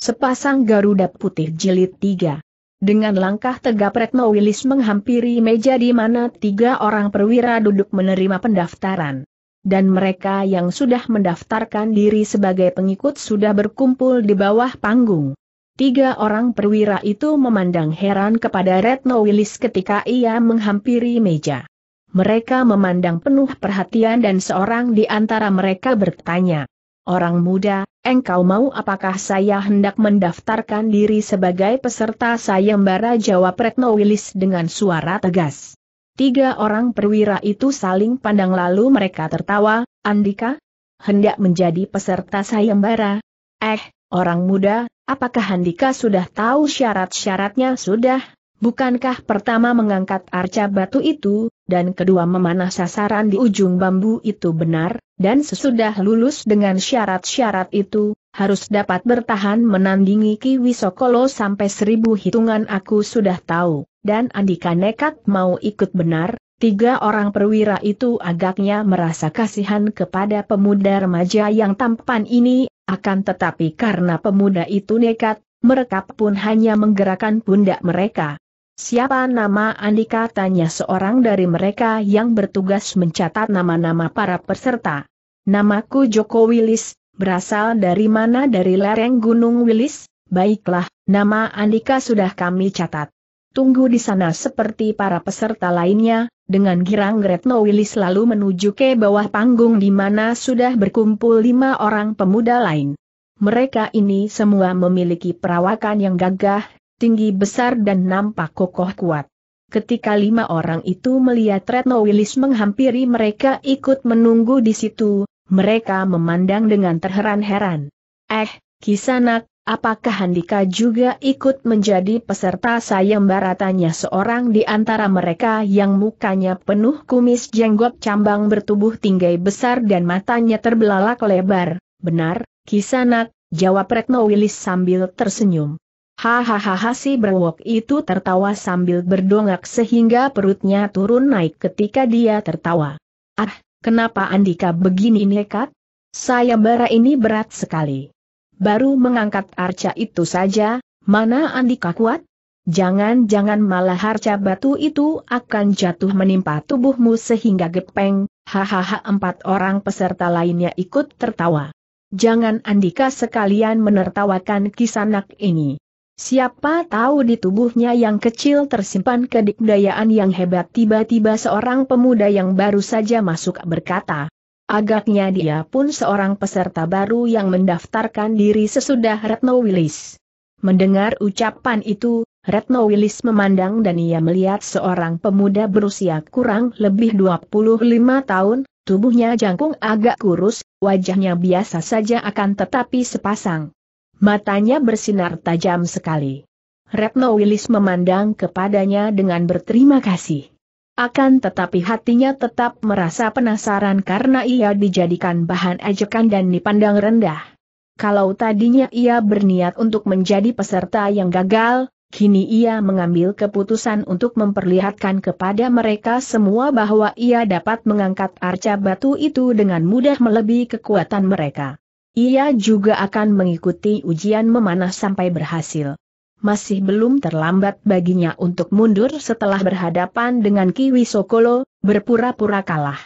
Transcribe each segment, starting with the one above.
Sepasang Garuda Putih Jilid 3 Dengan langkah tegap Retno Wilis menghampiri meja di mana tiga orang perwira duduk menerima pendaftaran. Dan mereka yang sudah mendaftarkan diri sebagai pengikut sudah berkumpul di bawah panggung. Tiga orang perwira itu memandang heran kepada Retno Wilis ketika ia menghampiri meja. Mereka memandang penuh perhatian dan seorang di antara mereka bertanya, Orang muda, engkau mau apakah saya hendak mendaftarkan diri sebagai peserta sayembara jawab Retno Wilis dengan suara tegas. Tiga orang perwira itu saling pandang lalu mereka tertawa, Andika, hendak menjadi peserta sayembara. Eh, orang muda, apakah Andika sudah tahu syarat-syaratnya sudah? Bukankah pertama mengangkat arca batu itu, dan kedua memanah sasaran di ujung bambu itu benar, dan sesudah lulus dengan syarat-syarat itu, harus dapat bertahan menandingi Kiwi Sokolo sampai seribu hitungan aku sudah tahu, dan Andika nekat mau ikut benar, tiga orang perwira itu agaknya merasa kasihan kepada pemuda remaja yang tampan ini, akan tetapi karena pemuda itu nekat, mereka pun hanya menggerakkan pundak mereka. Siapa nama Andika tanya seorang dari mereka yang bertugas mencatat nama-nama para peserta. Namaku Joko Wilis, berasal dari mana dari lereng Gunung Wilis? Baiklah, nama Andika sudah kami catat. Tunggu di sana seperti para peserta lainnya, dengan girang Retno Wilis lalu menuju ke bawah panggung di mana sudah berkumpul lima orang pemuda lain. Mereka ini semua memiliki perawakan yang gagah, tinggi besar dan nampak kokoh kuat. Ketika lima orang itu melihat Retno Willis menghampiri mereka ikut menunggu di situ, mereka memandang dengan terheran-heran. Eh, kisanak, apakah Handika juga ikut menjadi peserta sayembara tanya seorang di antara mereka yang mukanya penuh kumis jenggot cambang bertubuh tinggi besar dan matanya terbelalak lebar. Benar, kisanak, jawab Retno Willis sambil tersenyum. Hahaha si brewok itu tertawa sambil berdongak sehingga perutnya turun naik ketika dia tertawa. Ah, kenapa Andika begini nekat? Saya bara ini berat sekali. Baru mengangkat arca itu saja, mana Andika kuat? Jangan-jangan malah arca batu itu akan jatuh menimpa tubuhmu sehingga gepeng, hahaha empat orang peserta lainnya ikut tertawa. Jangan Andika sekalian menertawakan kisanak ini. Siapa tahu di tubuhnya yang kecil tersimpan kedikdayaan yang hebat tiba-tiba seorang pemuda yang baru saja masuk berkata. Agaknya dia pun seorang peserta baru yang mendaftarkan diri sesudah Retno Willis. Mendengar ucapan itu, Retno Willis memandang dan ia melihat seorang pemuda berusia kurang lebih 25 tahun, tubuhnya jangkung agak kurus, wajahnya biasa saja akan tetapi sepasang Matanya bersinar tajam sekali. Retno Wilis memandang kepadanya dengan berterima kasih. Akan tetapi hatinya tetap merasa penasaran karena ia dijadikan bahan ajakan dan dipandang rendah. Kalau tadinya ia berniat untuk menjadi peserta yang gagal, kini ia mengambil keputusan untuk memperlihatkan kepada mereka semua bahwa ia dapat mengangkat arca batu itu dengan mudah melebihi kekuatan mereka. Ia juga akan mengikuti ujian memanah sampai berhasil. Masih belum terlambat baginya untuk mundur setelah berhadapan dengan Kiwi Sokolo, berpura-pura kalah.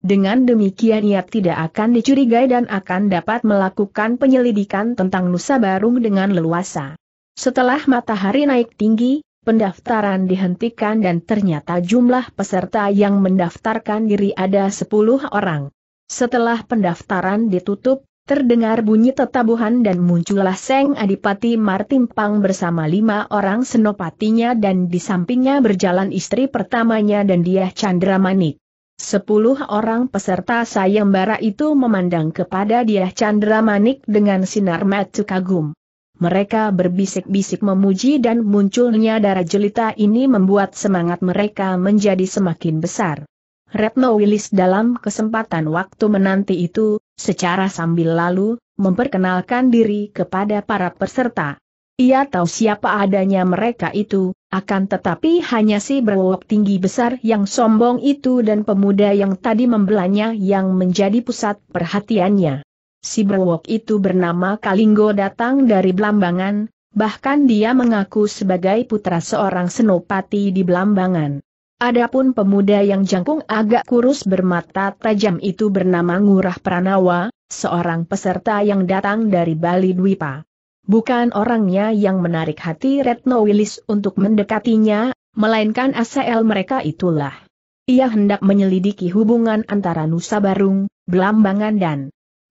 Dengan demikian ia tidak akan dicurigai dan akan dapat melakukan penyelidikan tentang Nusa Barung dengan leluasa. Setelah matahari naik tinggi, pendaftaran dihentikan dan ternyata jumlah peserta yang mendaftarkan diri ada 10 orang. Setelah pendaftaran ditutup, Terdengar bunyi tetabuhan dan muncullah Seng Adipati Martin Pang bersama lima orang senopatinya dan di sampingnya berjalan istri pertamanya dan dia Chandra Manik. Sepuluh orang peserta sayembara itu memandang kepada dia Chandra Manik dengan sinar mata kagum. Mereka berbisik-bisik memuji dan munculnya darah jelita ini membuat semangat mereka menjadi semakin besar. Retno Willis dalam kesempatan waktu menanti itu, Secara sambil lalu, memperkenalkan diri kepada para peserta. Ia tahu siapa adanya mereka itu, akan tetapi hanya si berwok tinggi besar yang sombong itu dan pemuda yang tadi membelanya yang menjadi pusat perhatiannya. Si berwok itu bernama Kalinggo datang dari Belambangan, bahkan dia mengaku sebagai putra seorang senopati di Belambangan. Adapun pemuda yang jangkung agak kurus bermata tajam itu bernama Ngurah Pranawa, seorang peserta yang datang dari Bali Dwipa. Bukan orangnya yang menarik hati Retno Wilis untuk mendekatinya, melainkan asal mereka itulah. Ia hendak menyelidiki hubungan antara Nusa Barung, Belambangan dan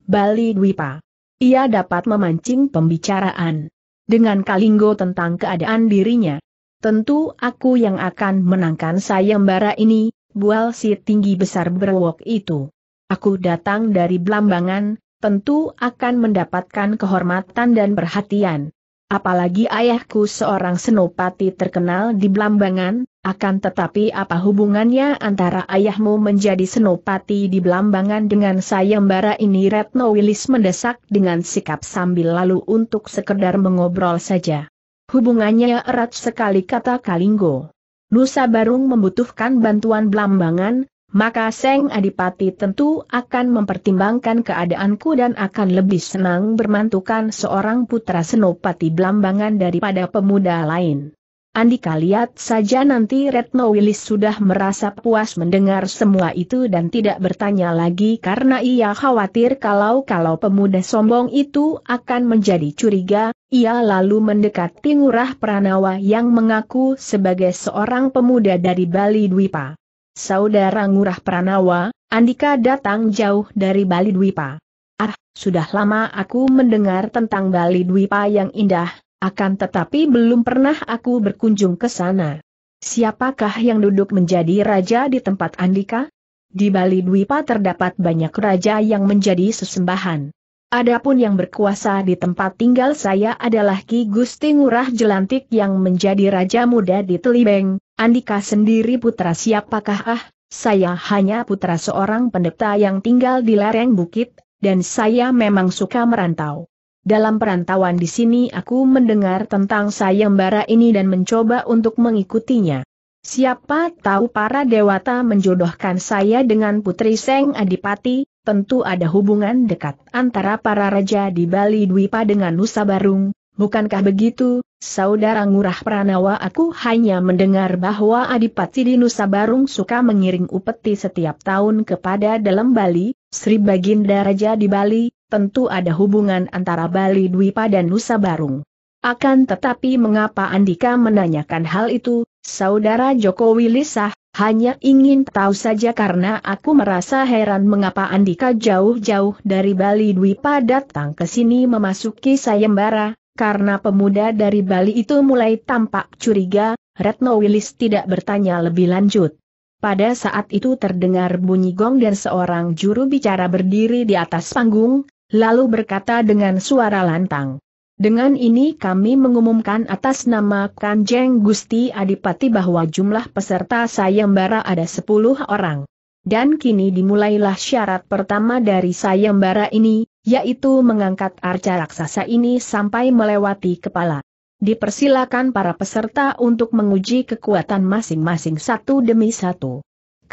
Bali Dwipa. Ia dapat memancing pembicaraan dengan Kalinggo tentang keadaan dirinya. Tentu aku yang akan menangkan sayembara ini, bual si tinggi besar berwok itu. Aku datang dari Blambangan, tentu akan mendapatkan kehormatan dan perhatian. Apalagi ayahku seorang senopati terkenal di Blambangan, akan tetapi apa hubungannya antara ayahmu menjadi senopati di Blambangan dengan sayembara ini Retno Willis mendesak dengan sikap sambil lalu untuk sekedar mengobrol saja. Hubungannya erat sekali kata Kalinggo. Nusa Barung membutuhkan bantuan Blambangan, maka Seng Adipati tentu akan mempertimbangkan keadaanku dan akan lebih senang bermantukan seorang putra Senopati Blambangan daripada pemuda lain. Andika lihat saja nanti Retno Wilis sudah merasa puas mendengar semua itu dan tidak bertanya lagi karena ia khawatir kalau-kalau pemuda sombong itu akan menjadi curiga, ia lalu mendekati Ngurah Pranawa yang mengaku sebagai seorang pemuda dari Bali Dwipa. Saudara Ngurah Pranawa, Andika datang jauh dari Bali Dwipa. Ah, sudah lama aku mendengar tentang Bali Dwipa yang indah, akan tetapi belum pernah aku berkunjung ke sana. Siapakah yang duduk menjadi raja di tempat Andika? Di Bali Dwipa terdapat banyak raja yang menjadi sesembahan. Adapun yang berkuasa di tempat tinggal saya adalah Ki Gusti Ngurah Jelantik yang menjadi raja muda di Telibeng. Andika sendiri putra siapakah ah? Saya hanya putra seorang pendeta yang tinggal di lereng bukit, dan saya memang suka merantau. Dalam perantauan di sini aku mendengar tentang sayembara ini dan mencoba untuk mengikutinya. Siapa tahu para dewata menjodohkan saya dengan Putri Seng Adipati, tentu ada hubungan dekat antara para raja di Bali Dwipa dengan Nusa Barung, bukankah begitu, saudara ngurah Pranawa aku hanya mendengar bahwa Adipati di Nusa Barung suka mengiring upeti setiap tahun kepada dalam Bali, Sri Baginda Raja di Bali, tentu ada hubungan antara Bali Dwipa dan Nusa Barung. Akan tetapi mengapa Andika menanyakan hal itu, saudara Jokowi Lisah, hanya ingin tahu saja karena aku merasa heran mengapa Andika jauh-jauh dari Bali Dwipa datang ke sini memasuki sayembara, karena pemuda dari Bali itu mulai tampak curiga, Retno Wilis tidak bertanya lebih lanjut. Pada saat itu terdengar bunyi gong dan seorang juru bicara berdiri di atas panggung, lalu berkata dengan suara lantang. Dengan ini kami mengumumkan atas nama Kanjeng Gusti Adipati bahwa jumlah peserta sayembara ada 10 orang. Dan kini dimulailah syarat pertama dari sayembara ini, yaitu mengangkat arca raksasa ini sampai melewati kepala. Dipersilakan para peserta untuk menguji kekuatan masing-masing satu demi satu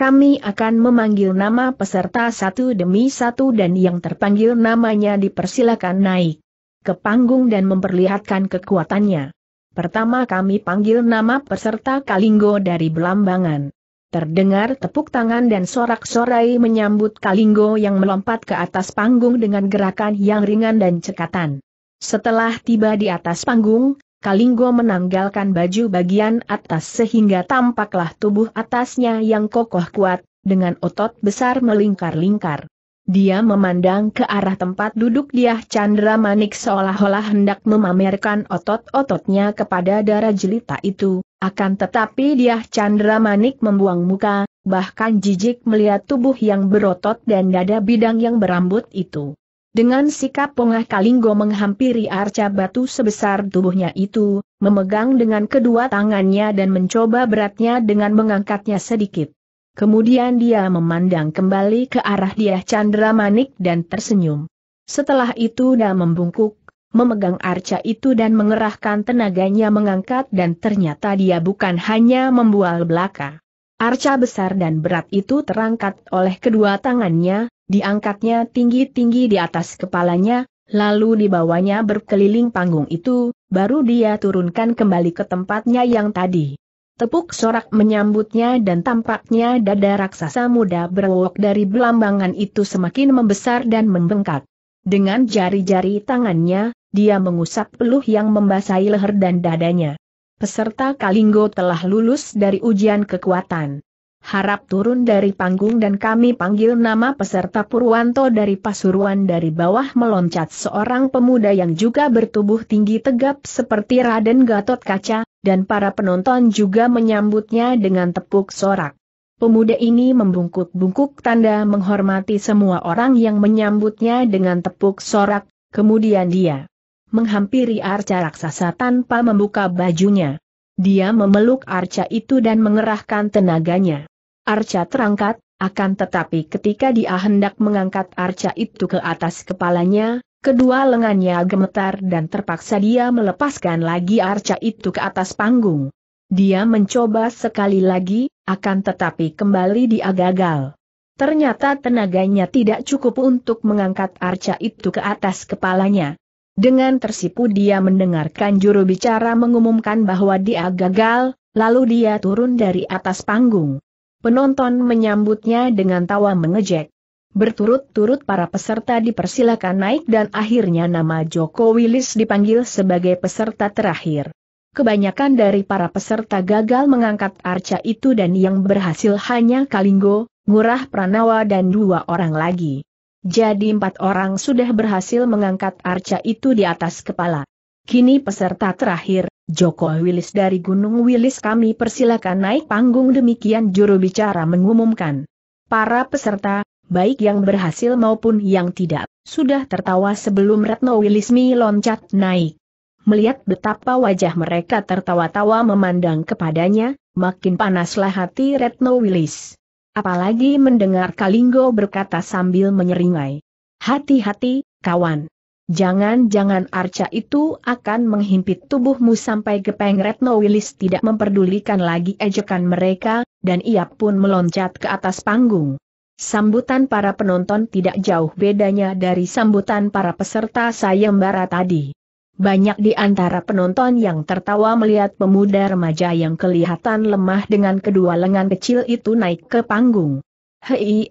kami akan memanggil nama peserta satu demi satu dan yang terpanggil namanya dipersilakan naik ke panggung dan memperlihatkan kekuatannya. Pertama kami panggil nama peserta Kalinggo dari Belambangan. Terdengar tepuk tangan dan sorak-sorai menyambut Kalinggo yang melompat ke atas panggung dengan gerakan yang ringan dan cekatan. Setelah tiba di atas panggung, Kalinggo menanggalkan baju bagian atas sehingga tampaklah tubuh atasnya yang kokoh kuat, dengan otot besar melingkar-lingkar. Dia memandang ke arah tempat duduk diah Chandra Manik seolah-olah hendak memamerkan otot-ototnya kepada darah jelita itu, akan tetapi diah Chandra Manik membuang muka, bahkan jijik melihat tubuh yang berotot dan dada bidang yang berambut itu. Dengan sikap pongah Kalinggo menghampiri arca batu sebesar tubuhnya itu, memegang dengan kedua tangannya dan mencoba beratnya dengan mengangkatnya sedikit. Kemudian dia memandang kembali ke arah dia Chandra Manik dan tersenyum. Setelah itu dia membungkuk, memegang arca itu dan mengerahkan tenaganya mengangkat dan ternyata dia bukan hanya membual belaka. Arca besar dan berat itu terangkat oleh kedua tangannya, diangkatnya tinggi-tinggi di atas kepalanya, lalu dibawanya berkeliling panggung itu, baru dia turunkan kembali ke tempatnya yang tadi. Tepuk sorak menyambutnya dan tampaknya dada raksasa muda berwok dari belambangan itu semakin membesar dan membengkak. Dengan jari-jari tangannya, dia mengusap peluh yang membasahi leher dan dadanya. Peserta Kalinggo telah lulus dari ujian kekuatan harap turun dari panggung dan kami panggil nama peserta Purwanto dari Pasuruan dari bawah meloncat seorang pemuda yang juga bertubuh tinggi tegap seperti Raden Gatot Kaca, dan para penonton juga menyambutnya dengan tepuk sorak. Pemuda ini membungkuk-bungkuk tanda menghormati semua orang yang menyambutnya dengan tepuk sorak, kemudian dia menghampiri arca raksasa tanpa membuka bajunya. Dia memeluk arca itu dan mengerahkan tenaganya. Arca terangkat, akan tetapi ketika dia hendak mengangkat arca itu ke atas kepalanya, kedua lengannya gemetar dan terpaksa dia melepaskan lagi arca itu ke atas panggung. Dia mencoba sekali lagi, akan tetapi kembali dia gagal. Ternyata tenaganya tidak cukup untuk mengangkat arca itu ke atas kepalanya. Dengan tersipu dia mendengarkan juru bicara mengumumkan bahwa dia gagal, lalu dia turun dari atas panggung. Penonton menyambutnya dengan tawa mengejek. Berturut-turut para peserta dipersilakan naik dan akhirnya nama Joko Willis dipanggil sebagai peserta terakhir. Kebanyakan dari para peserta gagal mengangkat arca itu dan yang berhasil hanya Kalinggo, Ngurah Pranawa dan dua orang lagi. Jadi empat orang sudah berhasil mengangkat arca itu di atas kepala. Kini peserta terakhir, Joko Wilis dari Gunung Wilis kami persilakan naik panggung demikian juru bicara mengumumkan. Para peserta, baik yang berhasil maupun yang tidak, sudah tertawa sebelum Retno Wilismi loncat naik. Melihat betapa wajah mereka tertawa-tawa memandang kepadanya, makin panaslah hati Retno Wilis. Apalagi mendengar Kalinggo berkata sambil menyeringai. Hati-hati, kawan. Jangan-jangan arca itu akan menghimpit tubuhmu sampai gepeng Retno Wilis tidak memperdulikan lagi ejekan mereka, dan ia pun meloncat ke atas panggung. Sambutan para penonton tidak jauh bedanya dari sambutan para peserta sayembara tadi. Banyak di antara penonton yang tertawa melihat pemuda remaja yang kelihatan lemah dengan kedua lengan kecil itu naik ke panggung. Hei,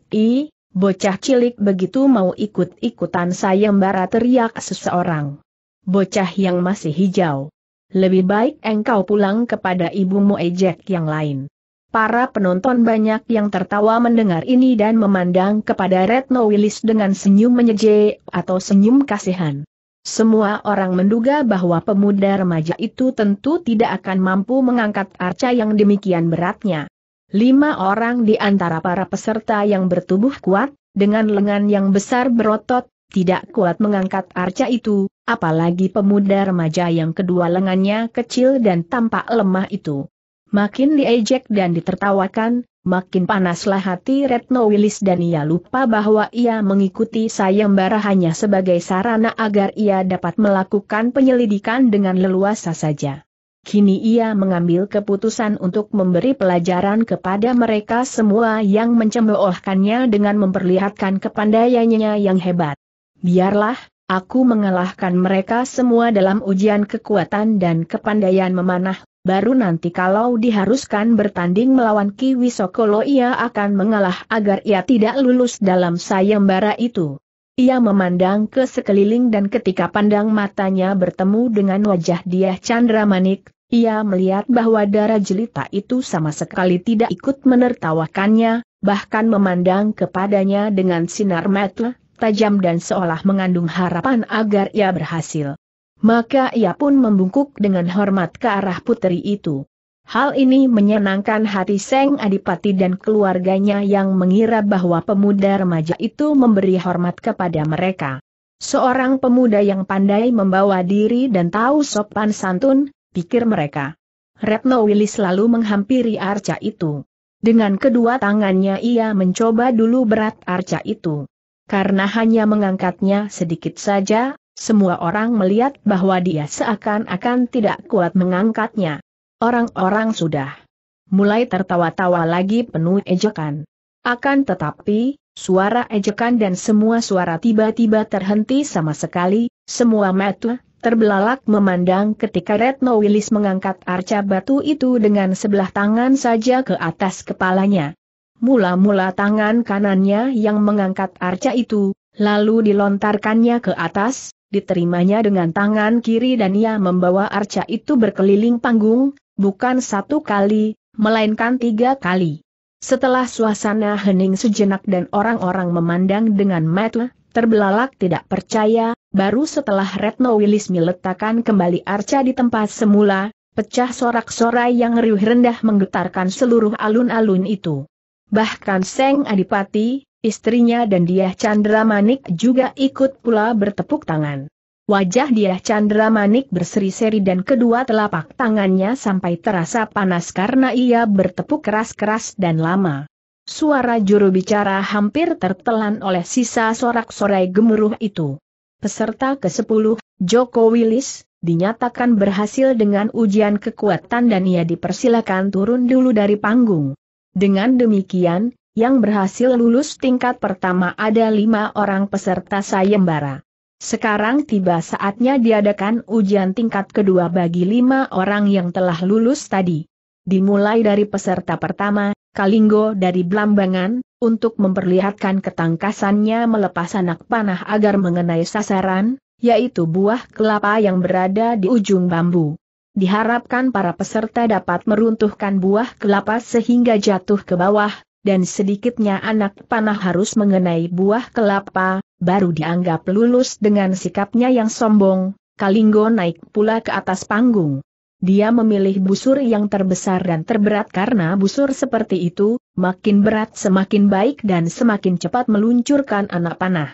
Bocah cilik begitu mau ikut-ikutan sayembara teriak seseorang. Bocah yang masih hijau. Lebih baik engkau pulang kepada ibumu ejek yang lain. Para penonton banyak yang tertawa mendengar ini dan memandang kepada Retno Willis dengan senyum menyeje atau senyum kasihan. Semua orang menduga bahwa pemuda remaja itu tentu tidak akan mampu mengangkat arca yang demikian beratnya. Lima orang di antara para peserta yang bertubuh kuat, dengan lengan yang besar berotot, tidak kuat mengangkat arca itu, apalagi pemuda remaja yang kedua lengannya kecil dan tampak lemah itu. Makin diejek dan ditertawakan, makin panaslah hati Retno Wilis dan ia lupa bahwa ia mengikuti sayembara hanya sebagai sarana agar ia dapat melakukan penyelidikan dengan leluasa saja. Kini ia mengambil keputusan untuk memberi pelajaran kepada mereka semua yang mencemoohkannya dengan memperlihatkan kepandaiannya yang hebat. Biarlah, aku mengalahkan mereka semua dalam ujian kekuatan dan kepandaian memanah, baru nanti kalau diharuskan bertanding melawan Kiwi Sokolo ia akan mengalah agar ia tidak lulus dalam sayembara itu. Ia memandang ke sekeliling dan ketika pandang matanya bertemu dengan wajah dia Manik, ia melihat bahwa darah jelita itu sama sekali tidak ikut menertawakannya, bahkan memandang kepadanya dengan sinar mata tajam dan seolah mengandung harapan agar ia berhasil. Maka ia pun membungkuk dengan hormat ke arah putri itu. Hal ini menyenangkan hati Seng Adipati dan keluarganya yang mengira bahwa pemuda remaja itu memberi hormat kepada mereka. Seorang pemuda yang pandai membawa diri dan tahu sopan santun, pikir mereka. Retno Willy selalu menghampiri arca itu. Dengan kedua tangannya ia mencoba dulu berat arca itu. Karena hanya mengangkatnya sedikit saja, semua orang melihat bahwa dia seakan-akan tidak kuat mengangkatnya. Orang-orang sudah mulai tertawa-tawa lagi penuh ejekan. Akan tetapi, suara ejekan dan semua suara tiba-tiba terhenti sama sekali, semua mata terbelalak memandang ketika Retno Wilis mengangkat arca batu itu dengan sebelah tangan saja ke atas kepalanya. Mula-mula tangan kanannya yang mengangkat arca itu, lalu dilontarkannya ke atas, diterimanya dengan tangan kiri dan ia membawa arca itu berkeliling panggung, bukan satu kali, melainkan tiga kali. Setelah suasana hening sejenak dan orang-orang memandang dengan mata, terbelalak tidak percaya, baru setelah Retno Wilis meletakkan kembali arca di tempat semula, pecah sorak-sorai yang riuh rendah menggetarkan seluruh alun-alun itu. Bahkan Seng Adipati, istrinya dan dia Chandra Manik juga ikut pula bertepuk tangan. Wajah dia Chandra Manik berseri-seri dan kedua telapak tangannya sampai terasa panas karena ia bertepuk keras-keras dan lama. Suara juru bicara hampir tertelan oleh sisa sorak-sorai gemuruh itu. Peserta ke-10, Joko Willis, dinyatakan berhasil dengan ujian kekuatan dan ia dipersilakan turun dulu dari panggung. Dengan demikian, yang berhasil lulus tingkat pertama ada lima orang peserta sayembara. Sekarang tiba saatnya diadakan ujian tingkat kedua bagi lima orang yang telah lulus tadi. Dimulai dari peserta pertama, Kalinggo dari Blambangan, untuk memperlihatkan ketangkasannya melepas anak panah agar mengenai sasaran, yaitu buah kelapa yang berada di ujung bambu. Diharapkan para peserta dapat meruntuhkan buah kelapa sehingga jatuh ke bawah, dan sedikitnya anak panah harus mengenai buah kelapa, baru dianggap lulus dengan sikapnya yang sombong, Kalinggo naik pula ke atas panggung. Dia memilih busur yang terbesar dan terberat karena busur seperti itu, makin berat semakin baik dan semakin cepat meluncurkan anak panah.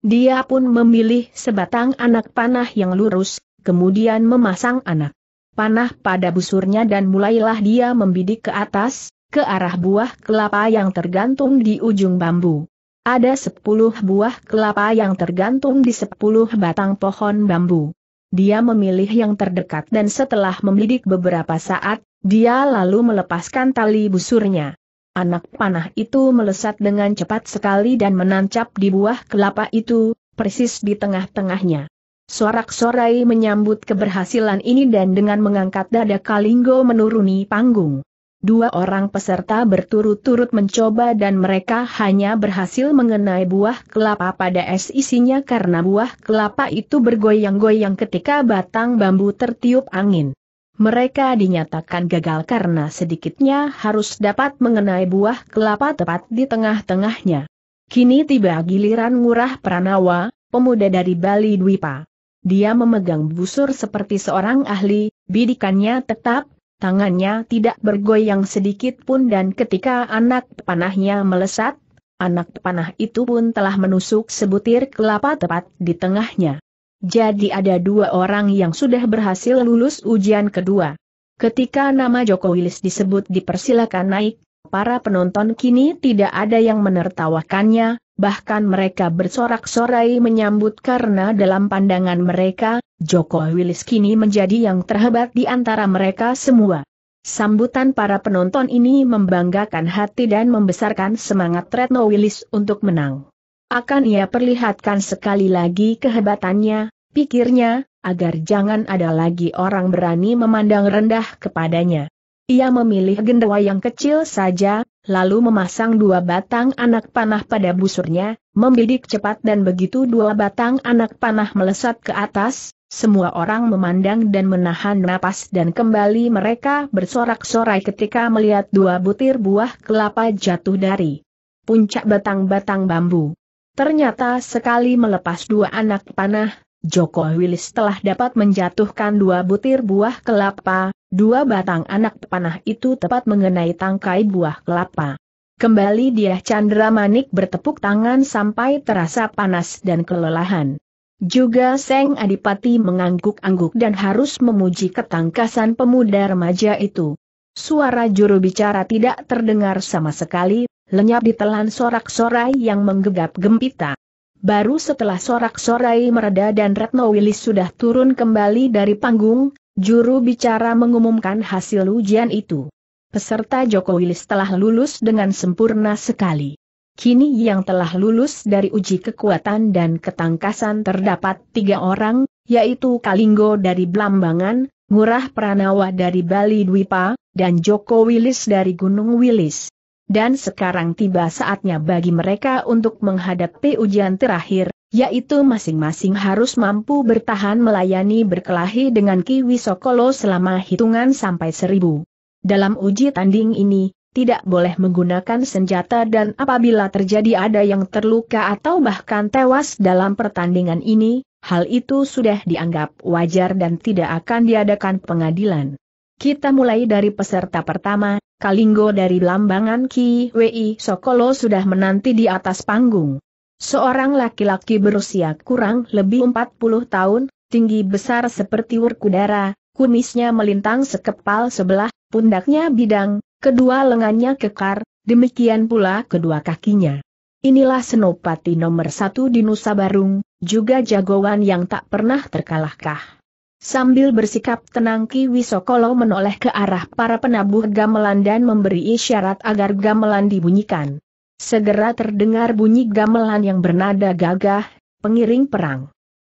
Dia pun memilih sebatang anak panah yang lurus, kemudian memasang anak panah pada busurnya dan mulailah dia membidik ke atas, ke arah buah kelapa yang tergantung di ujung bambu. Ada sepuluh buah kelapa yang tergantung di sepuluh batang pohon bambu. Dia memilih yang terdekat dan setelah membidik beberapa saat, dia lalu melepaskan tali busurnya. Anak panah itu melesat dengan cepat sekali dan menancap di buah kelapa itu, persis di tengah-tengahnya. Sorak-sorai menyambut keberhasilan ini dan dengan mengangkat dada Kalinggo menuruni panggung. Dua orang peserta berturut-turut mencoba dan mereka hanya berhasil mengenai buah kelapa pada es isinya karena buah kelapa itu bergoyang-goyang ketika batang bambu tertiup angin. Mereka dinyatakan gagal karena sedikitnya harus dapat mengenai buah kelapa tepat di tengah-tengahnya. Kini tiba giliran Murah Pranawa, pemuda dari Bali Dwipa. Dia memegang busur seperti seorang ahli, bidikannya tetap tangannya tidak bergoyang sedikit pun dan ketika anak panahnya melesat, anak panah itu pun telah menusuk sebutir kelapa tepat di tengahnya. Jadi ada dua orang yang sudah berhasil lulus ujian kedua. Ketika nama Joko Wilis disebut dipersilakan naik, para penonton kini tidak ada yang menertawakannya, bahkan mereka bersorak-sorai menyambut karena dalam pandangan mereka, Joko Wilis kini menjadi yang terhebat di antara mereka semua. Sambutan para penonton ini membanggakan hati dan membesarkan semangat Retno Willis untuk menang. Akan ia perlihatkan sekali lagi kehebatannya, pikirnya, agar jangan ada lagi orang berani memandang rendah kepadanya. Ia memilih gendawa yang kecil saja, lalu memasang dua batang anak panah pada busurnya, membidik cepat dan begitu dua batang anak panah melesat ke atas, semua orang memandang dan menahan napas dan kembali mereka bersorak-sorai ketika melihat dua butir buah kelapa jatuh dari puncak batang-batang bambu. Ternyata sekali melepas dua anak panah, Joko Wilis telah dapat menjatuhkan dua butir buah kelapa, dua batang anak panah itu tepat mengenai tangkai buah kelapa. Kembali dia Chandra Manik bertepuk tangan sampai terasa panas dan kelelahan. Juga Seng Adipati mengangguk-angguk dan harus memuji ketangkasan pemuda remaja itu. Suara juru bicara tidak terdengar sama sekali, lenyap ditelan sorak-sorai yang menggegap gempita. Baru setelah sorak-sorai mereda dan Retno Wilis sudah turun kembali dari panggung, juru bicara mengumumkan hasil ujian itu. Peserta Joko Wilis telah lulus dengan sempurna sekali. Kini yang telah lulus dari uji kekuatan dan ketangkasan terdapat tiga orang, yaitu Kalinggo dari Blambangan, Ngurah Pranawa dari Bali Dwipa, dan Joko Wilis dari Gunung Wilis dan sekarang tiba saatnya bagi mereka untuk menghadapi ujian terakhir, yaitu masing-masing harus mampu bertahan melayani berkelahi dengan Kiwi Sokolo selama hitungan sampai seribu. Dalam uji tanding ini, tidak boleh menggunakan senjata dan apabila terjadi ada yang terluka atau bahkan tewas dalam pertandingan ini, hal itu sudah dianggap wajar dan tidak akan diadakan pengadilan. Kita mulai dari peserta pertama, Kalinggo dari lambangan Ki Wei Sokolo sudah menanti di atas panggung. Seorang laki-laki berusia kurang lebih 40 tahun, tinggi besar seperti urkudara, kumisnya melintang sekepal sebelah, pundaknya bidang, kedua lengannya kekar, demikian pula kedua kakinya. Inilah senopati nomor satu di Nusa Barung, juga jagoan yang tak pernah terkalahkah. Sambil bersikap tenang Ki Wisokolo menoleh ke arah para penabuh gamelan dan memberi isyarat agar gamelan dibunyikan. Segera terdengar bunyi gamelan yang bernada gagah, pengiring perang.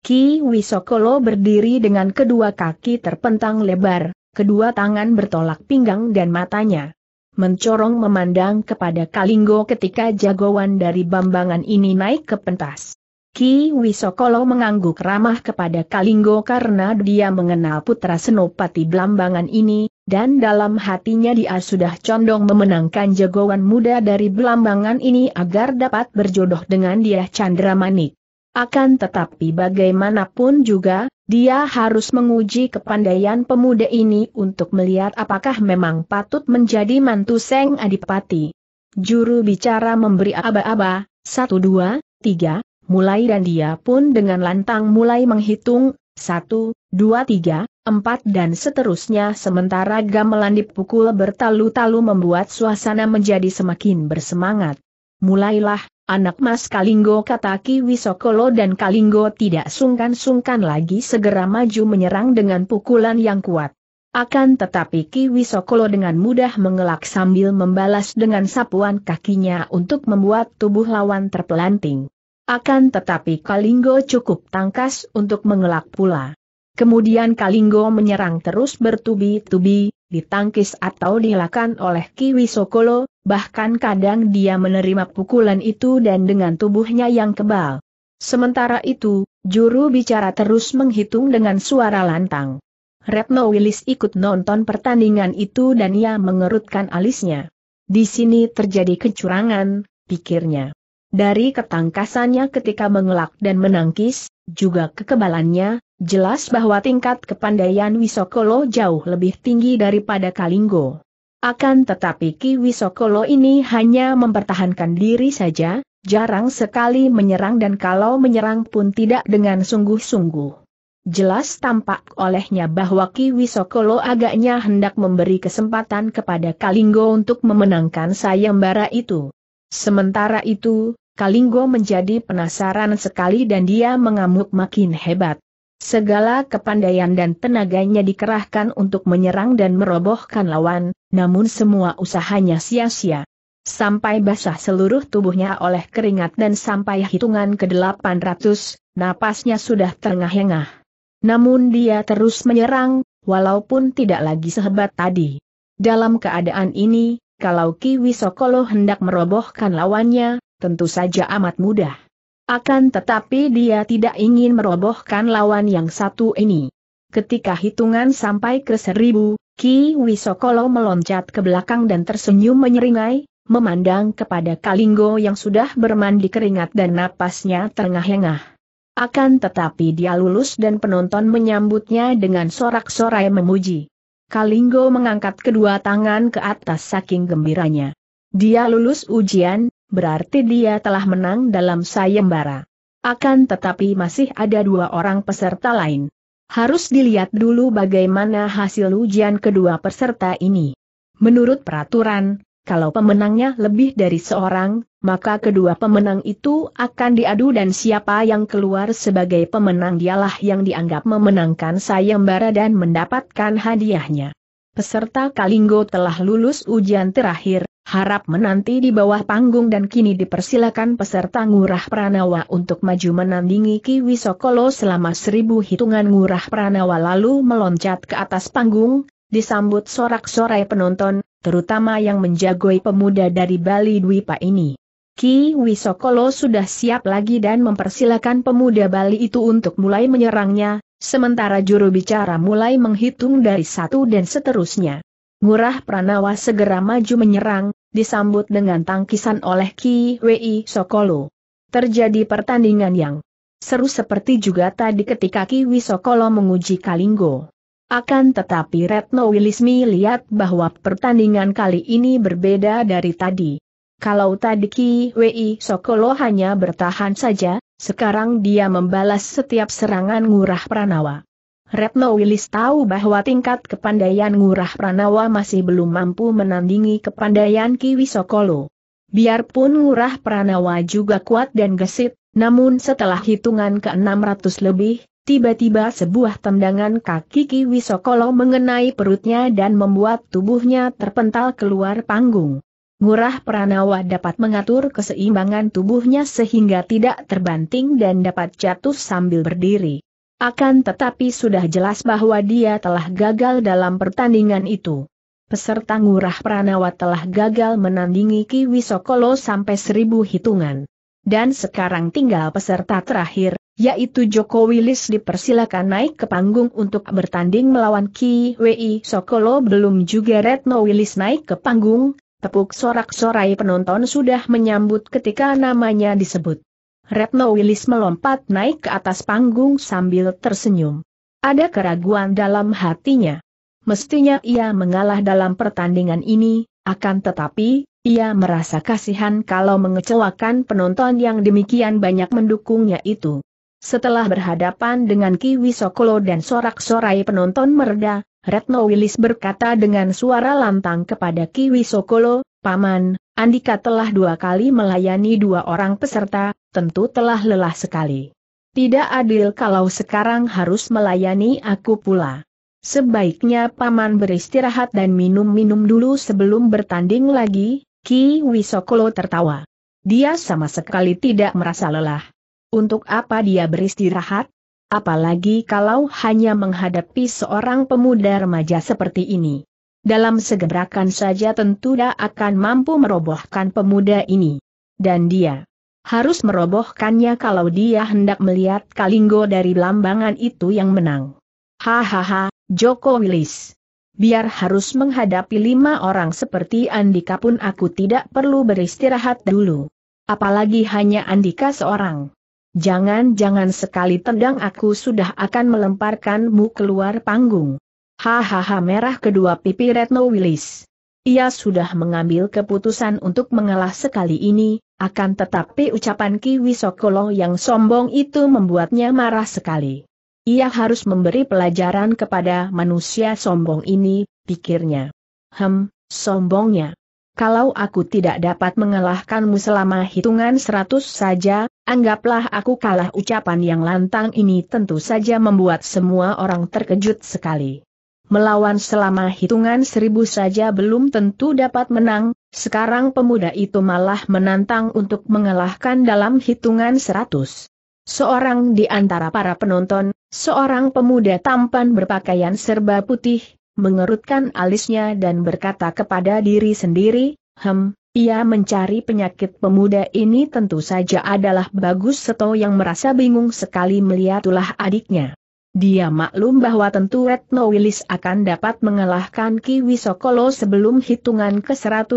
Ki Wisokolo berdiri dengan kedua kaki terpentang lebar, kedua tangan bertolak pinggang dan matanya mencorong memandang kepada Kalinggo ketika jagoan dari bambangan ini naik ke pentas. Ki Wisokolo mengangguk ramah kepada Kalinggo karena dia mengenal putra Senopati Blambangan ini, dan dalam hatinya dia sudah condong memenangkan jagoan muda dari Blambangan ini agar dapat berjodoh dengan dia Chandra Manik. Akan tetapi bagaimanapun juga, dia harus menguji kepandaian pemuda ini untuk melihat apakah memang patut menjadi mantu Seng Adipati. Juru bicara memberi aba-aba, satu dua, tiga, mulai dan dia pun dengan lantang mulai menghitung, satu, dua tiga, empat dan seterusnya sementara gamelan dipukul bertalu-talu membuat suasana menjadi semakin bersemangat. Mulailah, anak mas Kalinggo kata Ki Wisokolo dan Kalinggo tidak sungkan-sungkan lagi segera maju menyerang dengan pukulan yang kuat. Akan tetapi Ki Wisokolo dengan mudah mengelak sambil membalas dengan sapuan kakinya untuk membuat tubuh lawan terpelanting. Akan tetapi Kalinggo cukup tangkas untuk mengelak pula. Kemudian Kalinggo menyerang terus bertubi-tubi, ditangkis atau dilakukan oleh Kiwi Sokolo, bahkan kadang dia menerima pukulan itu dan dengan tubuhnya yang kebal. Sementara itu, juru bicara terus menghitung dengan suara lantang. Retno Willis ikut nonton pertandingan itu dan ia mengerutkan alisnya. Di sini terjadi kecurangan, pikirnya. Dari ketangkasannya ketika mengelak dan menangkis, juga kekebalannya, jelas bahwa tingkat kepandaian Wisokolo jauh lebih tinggi daripada Kalinggo. Akan tetapi Ki Wisokolo ini hanya mempertahankan diri saja, jarang sekali menyerang dan kalau menyerang pun tidak dengan sungguh-sungguh. Jelas tampak olehnya bahwa Ki Wisokolo agaknya hendak memberi kesempatan kepada Kalinggo untuk memenangkan sayembara itu. Sementara itu, Kalinggo menjadi penasaran sekali dan dia mengamuk makin hebat. Segala kepandaian dan tenaganya dikerahkan untuk menyerang dan merobohkan lawan, namun semua usahanya sia-sia. Sampai basah seluruh tubuhnya oleh keringat dan sampai hitungan ke-800, napasnya sudah terengah-engah. Namun dia terus menyerang, walaupun tidak lagi sehebat tadi. Dalam keadaan ini, kalau Kiwi Sokolo hendak merobohkan lawannya, tentu saja amat mudah. Akan tetapi dia tidak ingin merobohkan lawan yang satu ini. Ketika hitungan sampai ke seribu, Ki Wisokolo meloncat ke belakang dan tersenyum menyeringai, memandang kepada Kalinggo yang sudah bermandi keringat dan napasnya terengah-engah. Akan tetapi dia lulus dan penonton menyambutnya dengan sorak-sorai memuji. Kalinggo mengangkat kedua tangan ke atas saking gembiranya. Dia lulus ujian, berarti dia telah menang dalam sayembara. Akan tetapi masih ada dua orang peserta lain. Harus dilihat dulu bagaimana hasil ujian kedua peserta ini. Menurut peraturan, kalau pemenangnya lebih dari seorang, maka kedua pemenang itu akan diadu dan siapa yang keluar sebagai pemenang dialah yang dianggap memenangkan sayembara dan mendapatkan hadiahnya. Peserta Kalinggo telah lulus ujian terakhir, harap menanti di bawah panggung dan kini dipersilakan peserta Ngurah Pranawa untuk maju menandingi Ki Sokolo selama seribu hitungan Ngurah Pranawa lalu meloncat ke atas panggung, disambut sorak-sorai penonton, terutama yang menjagoi pemuda dari Bali Dwipa ini. Ki Wisokolo sudah siap lagi dan mempersilakan pemuda Bali itu untuk mulai menyerangnya, sementara juru bicara mulai menghitung dari satu dan seterusnya. Ngurah Pranawa segera maju menyerang, disambut dengan tangkisan oleh Ki Wei Sokolo. Terjadi pertandingan yang seru seperti juga tadi ketika Ki Wei Sokolo menguji Kalinggo. Akan tetapi Retno Wilismi lihat bahwa pertandingan kali ini berbeda dari tadi. Kalau tadi Ki Wei Sokolo hanya bertahan saja, sekarang dia membalas setiap serangan ngurah Pranawa. Retno Wilis tahu bahwa tingkat kepandaian Ngurah Pranawa masih belum mampu menandingi kepandaian Ki Sokolo. Biarpun Ngurah Pranawa juga kuat dan gesit, namun setelah hitungan ke-600 lebih, tiba-tiba sebuah tendangan kaki Ki Sokolo mengenai perutnya dan membuat tubuhnya terpental keluar panggung. Ngurah Pranawa dapat mengatur keseimbangan tubuhnya sehingga tidak terbanting dan dapat jatuh sambil berdiri. Akan tetapi sudah jelas bahwa dia telah gagal dalam pertandingan itu. Peserta Ngurah Pranawa telah gagal menandingi Ki Sokolo sampai seribu hitungan. Dan sekarang tinggal peserta terakhir, yaitu Joko Wilis dipersilakan naik ke panggung untuk bertanding melawan Ki Wei Sokolo belum juga Retno Wilis naik ke panggung, tepuk sorak-sorai penonton sudah menyambut ketika namanya disebut. Retno Willis melompat naik ke atas panggung sambil tersenyum. Ada keraguan dalam hatinya. Mestinya ia mengalah dalam pertandingan ini, akan tetapi, ia merasa kasihan kalau mengecewakan penonton yang demikian banyak mendukungnya itu. Setelah berhadapan dengan Kiwi Sokolo dan sorak-sorai penonton mereda, Retno Wilis berkata dengan suara lantang kepada Kiwi Sokolo, Paman, Andika telah dua kali melayani dua orang peserta, tentu telah lelah sekali. Tidak adil kalau sekarang harus melayani aku pula. Sebaiknya Paman beristirahat dan minum-minum dulu sebelum bertanding lagi, Ki Wisokolo tertawa. Dia sama sekali tidak merasa lelah. Untuk apa dia beristirahat? apalagi kalau hanya menghadapi seorang pemuda remaja seperti ini. Dalam segebrakan saja tentu dia akan mampu merobohkan pemuda ini. Dan dia harus merobohkannya kalau dia hendak melihat Kalinggo dari lambangan itu yang menang. Hahaha, Joko Wilis. Biar harus menghadapi lima orang seperti Andika pun aku tidak perlu beristirahat dulu. Apalagi hanya Andika seorang. Jangan-jangan sekali tendang aku sudah akan melemparkanmu keluar panggung. Hahaha merah kedua pipi Retno Willis. Ia sudah mengambil keputusan untuk mengalah sekali ini, akan tetapi ucapan Ki Wisokolo yang sombong itu membuatnya marah sekali. Ia harus memberi pelajaran kepada manusia sombong ini, pikirnya. Hem, sombongnya kalau aku tidak dapat mengalahkanmu selama hitungan seratus saja, anggaplah aku kalah ucapan yang lantang ini tentu saja membuat semua orang terkejut sekali. Melawan selama hitungan seribu saja belum tentu dapat menang, sekarang pemuda itu malah menantang untuk mengalahkan dalam hitungan seratus. Seorang di antara para penonton, seorang pemuda tampan berpakaian serba putih, mengerutkan alisnya dan berkata kepada diri sendiri, hem, ia mencari penyakit pemuda ini tentu saja adalah Bagus Seto yang merasa bingung sekali melihat ulah adiknya. Dia maklum bahwa tentu Retno Wilis akan dapat mengalahkan Ki Sokolo sebelum hitungan ke 100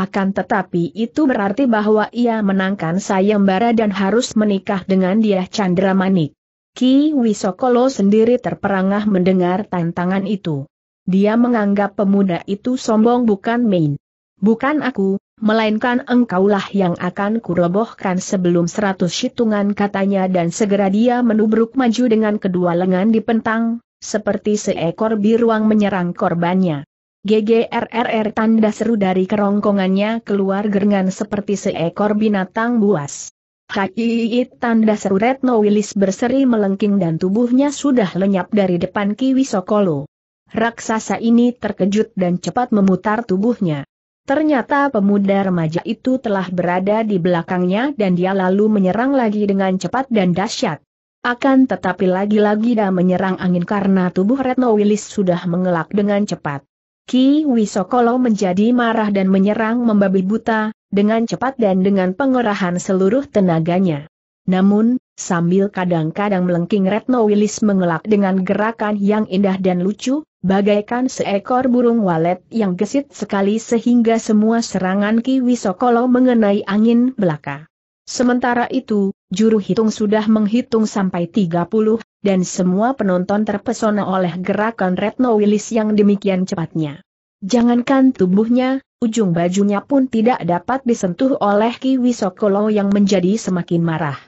akan tetapi itu berarti bahwa ia menangkan sayembara dan harus menikah dengan dia Chandra Manik. Ki Wisokolo sendiri terperangah mendengar tantangan itu. Dia menganggap pemuda itu sombong bukan main. Bukan aku, melainkan engkaulah yang akan kurobohkan sebelum seratus hitungan katanya dan segera dia menubruk maju dengan kedua lengan dipentang, seperti seekor biruang menyerang korbannya. GGRRR tanda seru dari kerongkongannya keluar gerengan seperti seekor binatang buas. Hai tanda seru Retno Wilis berseri melengking dan tubuhnya sudah lenyap dari depan Kiwi Sokolo. Raksasa ini terkejut dan cepat memutar tubuhnya. Ternyata pemuda remaja itu telah berada di belakangnya dan dia lalu menyerang lagi dengan cepat dan dahsyat. Akan tetapi lagi-lagi dia menyerang angin karena tubuh Retno Wilis sudah mengelak dengan cepat. Ki Wisokolo menjadi marah dan menyerang membabi buta, dengan cepat dan dengan pengerahan seluruh tenaganya. Namun, sambil kadang-kadang melengking Retno Wilis mengelak dengan gerakan yang indah dan lucu, bagaikan seekor burung walet yang gesit sekali sehingga semua serangan Ki Sokolo mengenai angin belaka. Sementara itu, juru hitung sudah menghitung sampai 30, dan semua penonton terpesona oleh gerakan Retno Willis yang demikian cepatnya. Jangankan tubuhnya, ujung bajunya pun tidak dapat disentuh oleh Ki Sokolo yang menjadi semakin marah.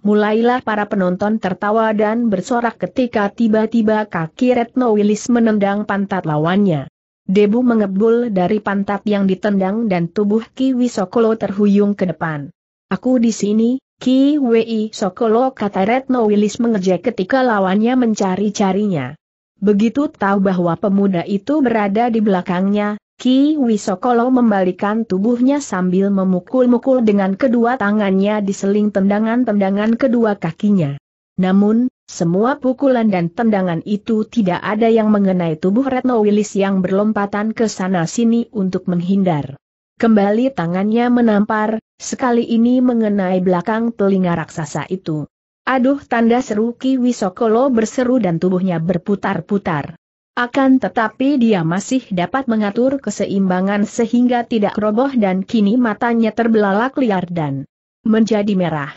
Mulailah para penonton tertawa dan bersorak ketika tiba-tiba kaki Retno Wilis menendang pantat lawannya. Debu mengebul dari pantat yang ditendang dan tubuh Ki Sokolo terhuyung ke depan. Aku di sini, Ki Sokolo kata Retno Wilis mengejek ketika lawannya mencari-carinya. Begitu tahu bahwa pemuda itu berada di belakangnya, Ki Wisokolo membalikan tubuhnya sambil memukul-mukul dengan kedua tangannya di seling tendangan-tendangan kedua kakinya. Namun, semua pukulan dan tendangan itu tidak ada yang mengenai tubuh Retno Wilis yang berlompatan ke sana-sini untuk menghindar. Kembali tangannya menampar, sekali ini mengenai belakang telinga raksasa itu. Aduh tanda seru Ki Wisokolo berseru dan tubuhnya berputar-putar. Akan tetapi dia masih dapat mengatur keseimbangan sehingga tidak roboh dan kini matanya terbelalak liar dan menjadi merah.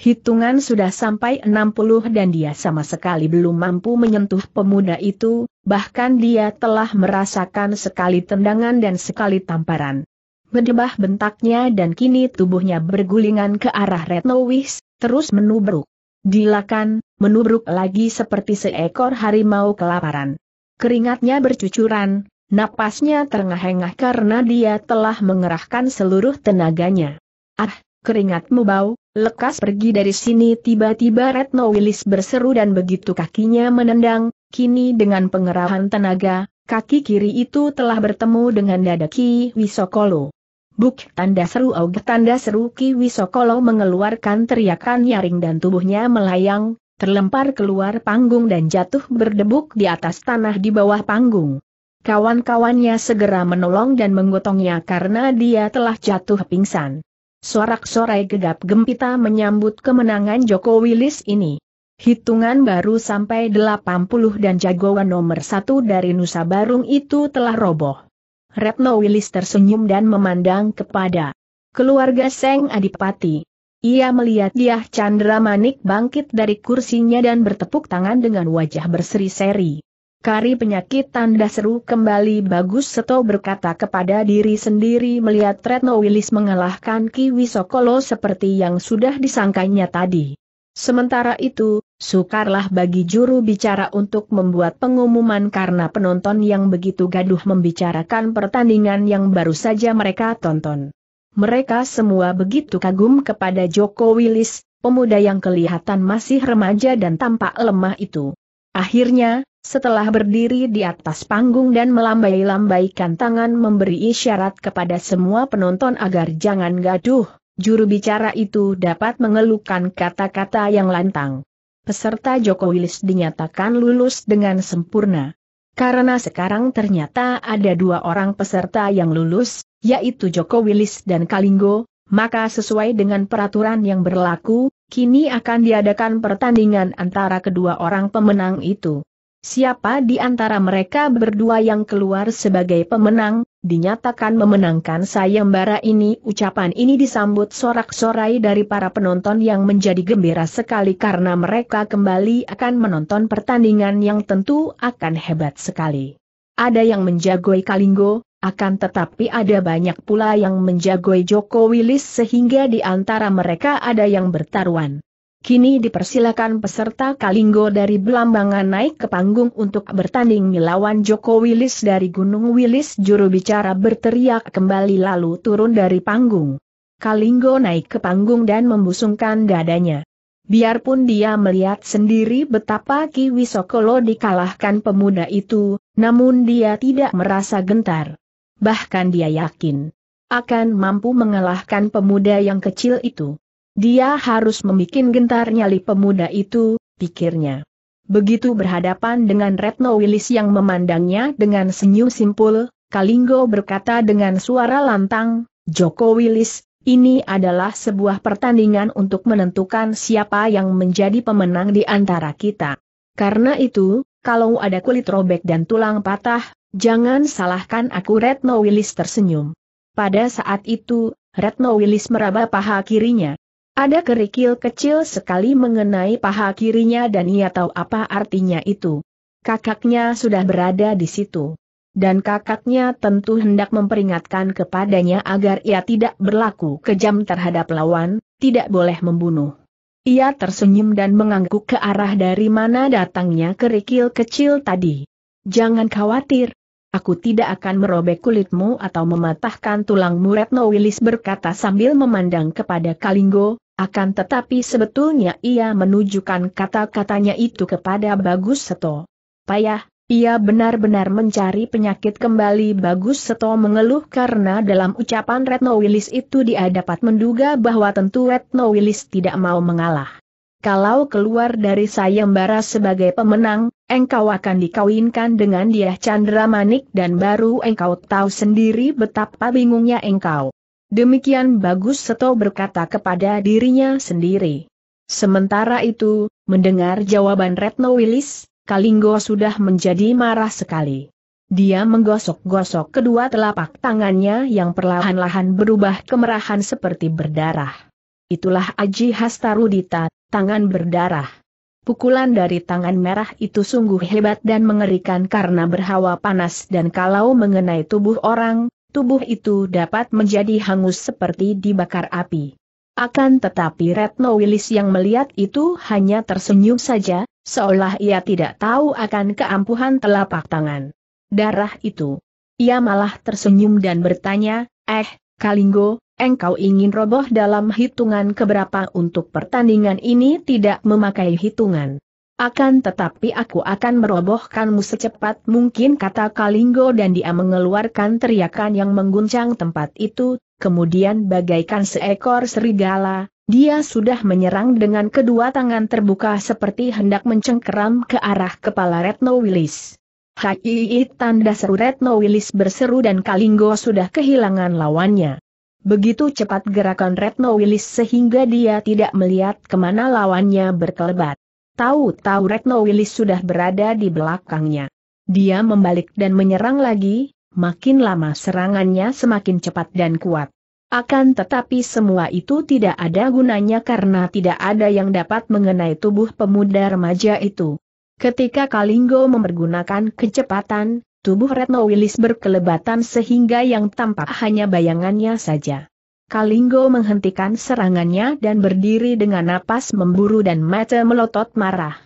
Hitungan sudah sampai 60 dan dia sama sekali belum mampu menyentuh pemuda itu, bahkan dia telah merasakan sekali tendangan dan sekali tamparan. Berdebah bentaknya dan kini tubuhnya bergulingan ke arah Retno Wis, terus menubruk. Dilakan, menubruk lagi seperti seekor harimau kelaparan. Keringatnya bercucuran, napasnya terengah-engah karena dia telah mengerahkan seluruh tenaganya. Ah, keringatmu bau, lekas pergi dari sini tiba-tiba Retno Willis berseru dan begitu kakinya menendang, kini dengan pengerahan tenaga, kaki kiri itu telah bertemu dengan dada Ki Wisokolo. Buk, tanda seru og tanda seru Ki Wisokolo mengeluarkan teriakan nyaring dan tubuhnya melayang, terlempar keluar panggung dan jatuh berdebuk di atas tanah di bawah panggung. Kawan-kawannya segera menolong dan menggotongnya karena dia telah jatuh pingsan. Sorak-sorai gegap gempita menyambut kemenangan Joko Wilis ini. Hitungan baru sampai 80 dan jagoan nomor satu dari Nusa Barung itu telah roboh. Retno Wilis tersenyum dan memandang kepada keluarga Seng Adipati. Ia melihat Diah Chandra Manik bangkit dari kursinya dan bertepuk tangan dengan wajah berseri-seri. Kari penyakit tanda seru kembali Bagus Seto berkata kepada diri sendiri melihat Retno Wilis mengalahkan Kiwi Sokolo seperti yang sudah disangkanya tadi. Sementara itu, Sukarlah bagi juru bicara untuk membuat pengumuman karena penonton yang begitu gaduh membicarakan pertandingan yang baru saja mereka tonton. Mereka semua begitu kagum kepada Joko Willis, pemuda yang kelihatan masih remaja dan tampak lemah itu. Akhirnya, setelah berdiri di atas panggung dan melambai-lambaikan tangan memberi isyarat kepada semua penonton agar jangan gaduh, juru bicara itu dapat mengeluhkan kata-kata yang lantang peserta Joko Wilis dinyatakan lulus dengan sempurna. Karena sekarang ternyata ada dua orang peserta yang lulus, yaitu Joko Wilis dan Kalinggo, maka sesuai dengan peraturan yang berlaku, kini akan diadakan pertandingan antara kedua orang pemenang itu. Siapa di antara mereka berdua yang keluar sebagai pemenang, dinyatakan memenangkan sayembara ini. Ucapan ini disambut sorak-sorai dari para penonton yang menjadi gembira sekali karena mereka kembali akan menonton pertandingan yang tentu akan hebat sekali. Ada yang menjagoi Kalinggo, akan tetapi ada banyak pula yang menjagoi Joko Wilis sehingga di antara mereka ada yang bertaruhan. Kini dipersilakan peserta Kalinggo dari Belambangan naik ke panggung untuk bertanding melawan Joko Wilis dari Gunung Wilis juru bicara berteriak kembali lalu turun dari panggung. Kalinggo naik ke panggung dan membusungkan dadanya. Biarpun dia melihat sendiri betapa Ki Wisokolo dikalahkan pemuda itu, namun dia tidak merasa gentar. Bahkan dia yakin akan mampu mengalahkan pemuda yang kecil itu. Dia harus membuat gentar nyali pemuda itu, pikirnya. Begitu berhadapan dengan Retno Wilis yang memandangnya dengan senyum simpul, Kalinggo berkata dengan suara lantang, Joko Wilis, ini adalah sebuah pertandingan untuk menentukan siapa yang menjadi pemenang di antara kita. Karena itu, kalau ada kulit robek dan tulang patah, jangan salahkan aku Retno Wilis tersenyum. Pada saat itu, Retno Wilis meraba paha kirinya. Ada kerikil kecil sekali mengenai paha kirinya dan ia tahu apa artinya itu. Kakaknya sudah berada di situ. Dan kakaknya tentu hendak memperingatkan kepadanya agar ia tidak berlaku kejam terhadap lawan, tidak boleh membunuh. Ia tersenyum dan mengangguk ke arah dari mana datangnya kerikil kecil tadi. Jangan khawatir, aku tidak akan merobek kulitmu atau mematahkan tulangmu Retno Willis berkata sambil memandang kepada Kalinggo, akan tetapi sebetulnya ia menunjukkan kata-katanya itu kepada Bagus Seto. Payah, ia benar-benar mencari penyakit kembali Bagus Seto mengeluh karena dalam ucapan Retno Willis itu dia dapat menduga bahwa tentu Retno Willis tidak mau mengalah. Kalau keluar dari sayembara sebagai pemenang, engkau akan dikawinkan dengan dia Chandra Manik dan baru engkau tahu sendiri betapa bingungnya engkau. Demikian Bagus Seto berkata kepada dirinya sendiri. Sementara itu, mendengar jawaban Retno Wilis, Kalinggo sudah menjadi marah sekali. Dia menggosok-gosok kedua telapak tangannya yang perlahan-lahan berubah kemerahan seperti berdarah. Itulah Aji Hastarudita, tangan berdarah. Pukulan dari tangan merah itu sungguh hebat dan mengerikan karena berhawa panas dan kalau mengenai tubuh orang, tubuh itu dapat menjadi hangus seperti dibakar api. Akan tetapi Retno Willis yang melihat itu hanya tersenyum saja, seolah ia tidak tahu akan keampuhan telapak tangan. Darah itu. Ia malah tersenyum dan bertanya, eh, Kalinggo, engkau ingin roboh dalam hitungan keberapa untuk pertandingan ini tidak memakai hitungan. Akan tetapi aku akan merobohkanmu secepat mungkin kata Kalinggo dan dia mengeluarkan teriakan yang mengguncang tempat itu, kemudian bagaikan seekor serigala, dia sudah menyerang dengan kedua tangan terbuka seperti hendak mencengkeram ke arah kepala Retno Willis. Hai tanda seru Retno Willis berseru dan Kalinggo sudah kehilangan lawannya. Begitu cepat gerakan Retno Willis sehingga dia tidak melihat kemana lawannya berkelebat. Tahu-tahu Retno Willis sudah berada di belakangnya. Dia membalik dan menyerang lagi, makin lama serangannya semakin cepat dan kuat. Akan tetapi semua itu tidak ada gunanya karena tidak ada yang dapat mengenai tubuh pemuda remaja itu. Ketika Kalinggo mempergunakan kecepatan, tubuh Retno Willis berkelebatan sehingga yang tampak hanya bayangannya saja. Kalinggo menghentikan serangannya dan berdiri dengan napas memburu dan mata melotot marah.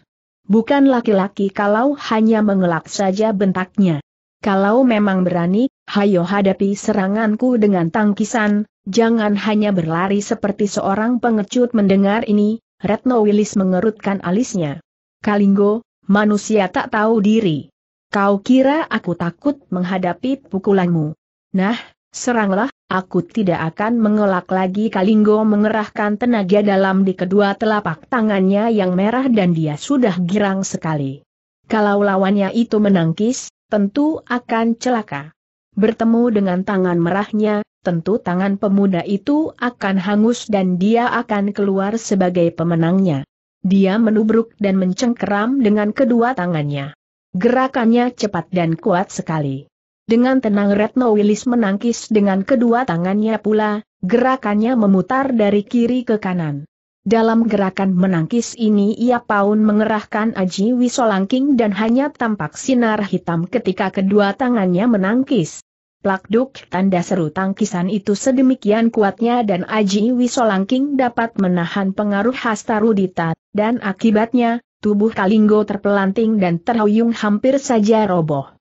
Bukan laki-laki kalau hanya mengelak saja bentaknya. Kalau memang berani, hayo hadapi seranganku dengan tangkisan, jangan hanya berlari seperti seorang pengecut mendengar ini, Retno Wilis mengerutkan alisnya. Kalinggo, manusia tak tahu diri. Kau kira aku takut menghadapi pukulanmu? Nah, seranglah, aku tidak akan mengelak lagi Kalinggo mengerahkan tenaga dalam di kedua telapak tangannya yang merah dan dia sudah girang sekali. Kalau lawannya itu menangkis, tentu akan celaka. Bertemu dengan tangan merahnya, tentu tangan pemuda itu akan hangus dan dia akan keluar sebagai pemenangnya. Dia menubruk dan mencengkeram dengan kedua tangannya. Gerakannya cepat dan kuat sekali. Dengan tenang Retno Wilis menangkis dengan kedua tangannya pula, gerakannya memutar dari kiri ke kanan. Dalam gerakan menangkis ini ia paun mengerahkan Aji Wisolangking dan hanya tampak sinar hitam ketika kedua tangannya menangkis. Plakduk tanda seru tangkisan itu sedemikian kuatnya dan Aji Wisolangking dapat menahan pengaruh hasta rudita, dan akibatnya, tubuh Kalinggo terpelanting dan terhuyung hampir saja roboh.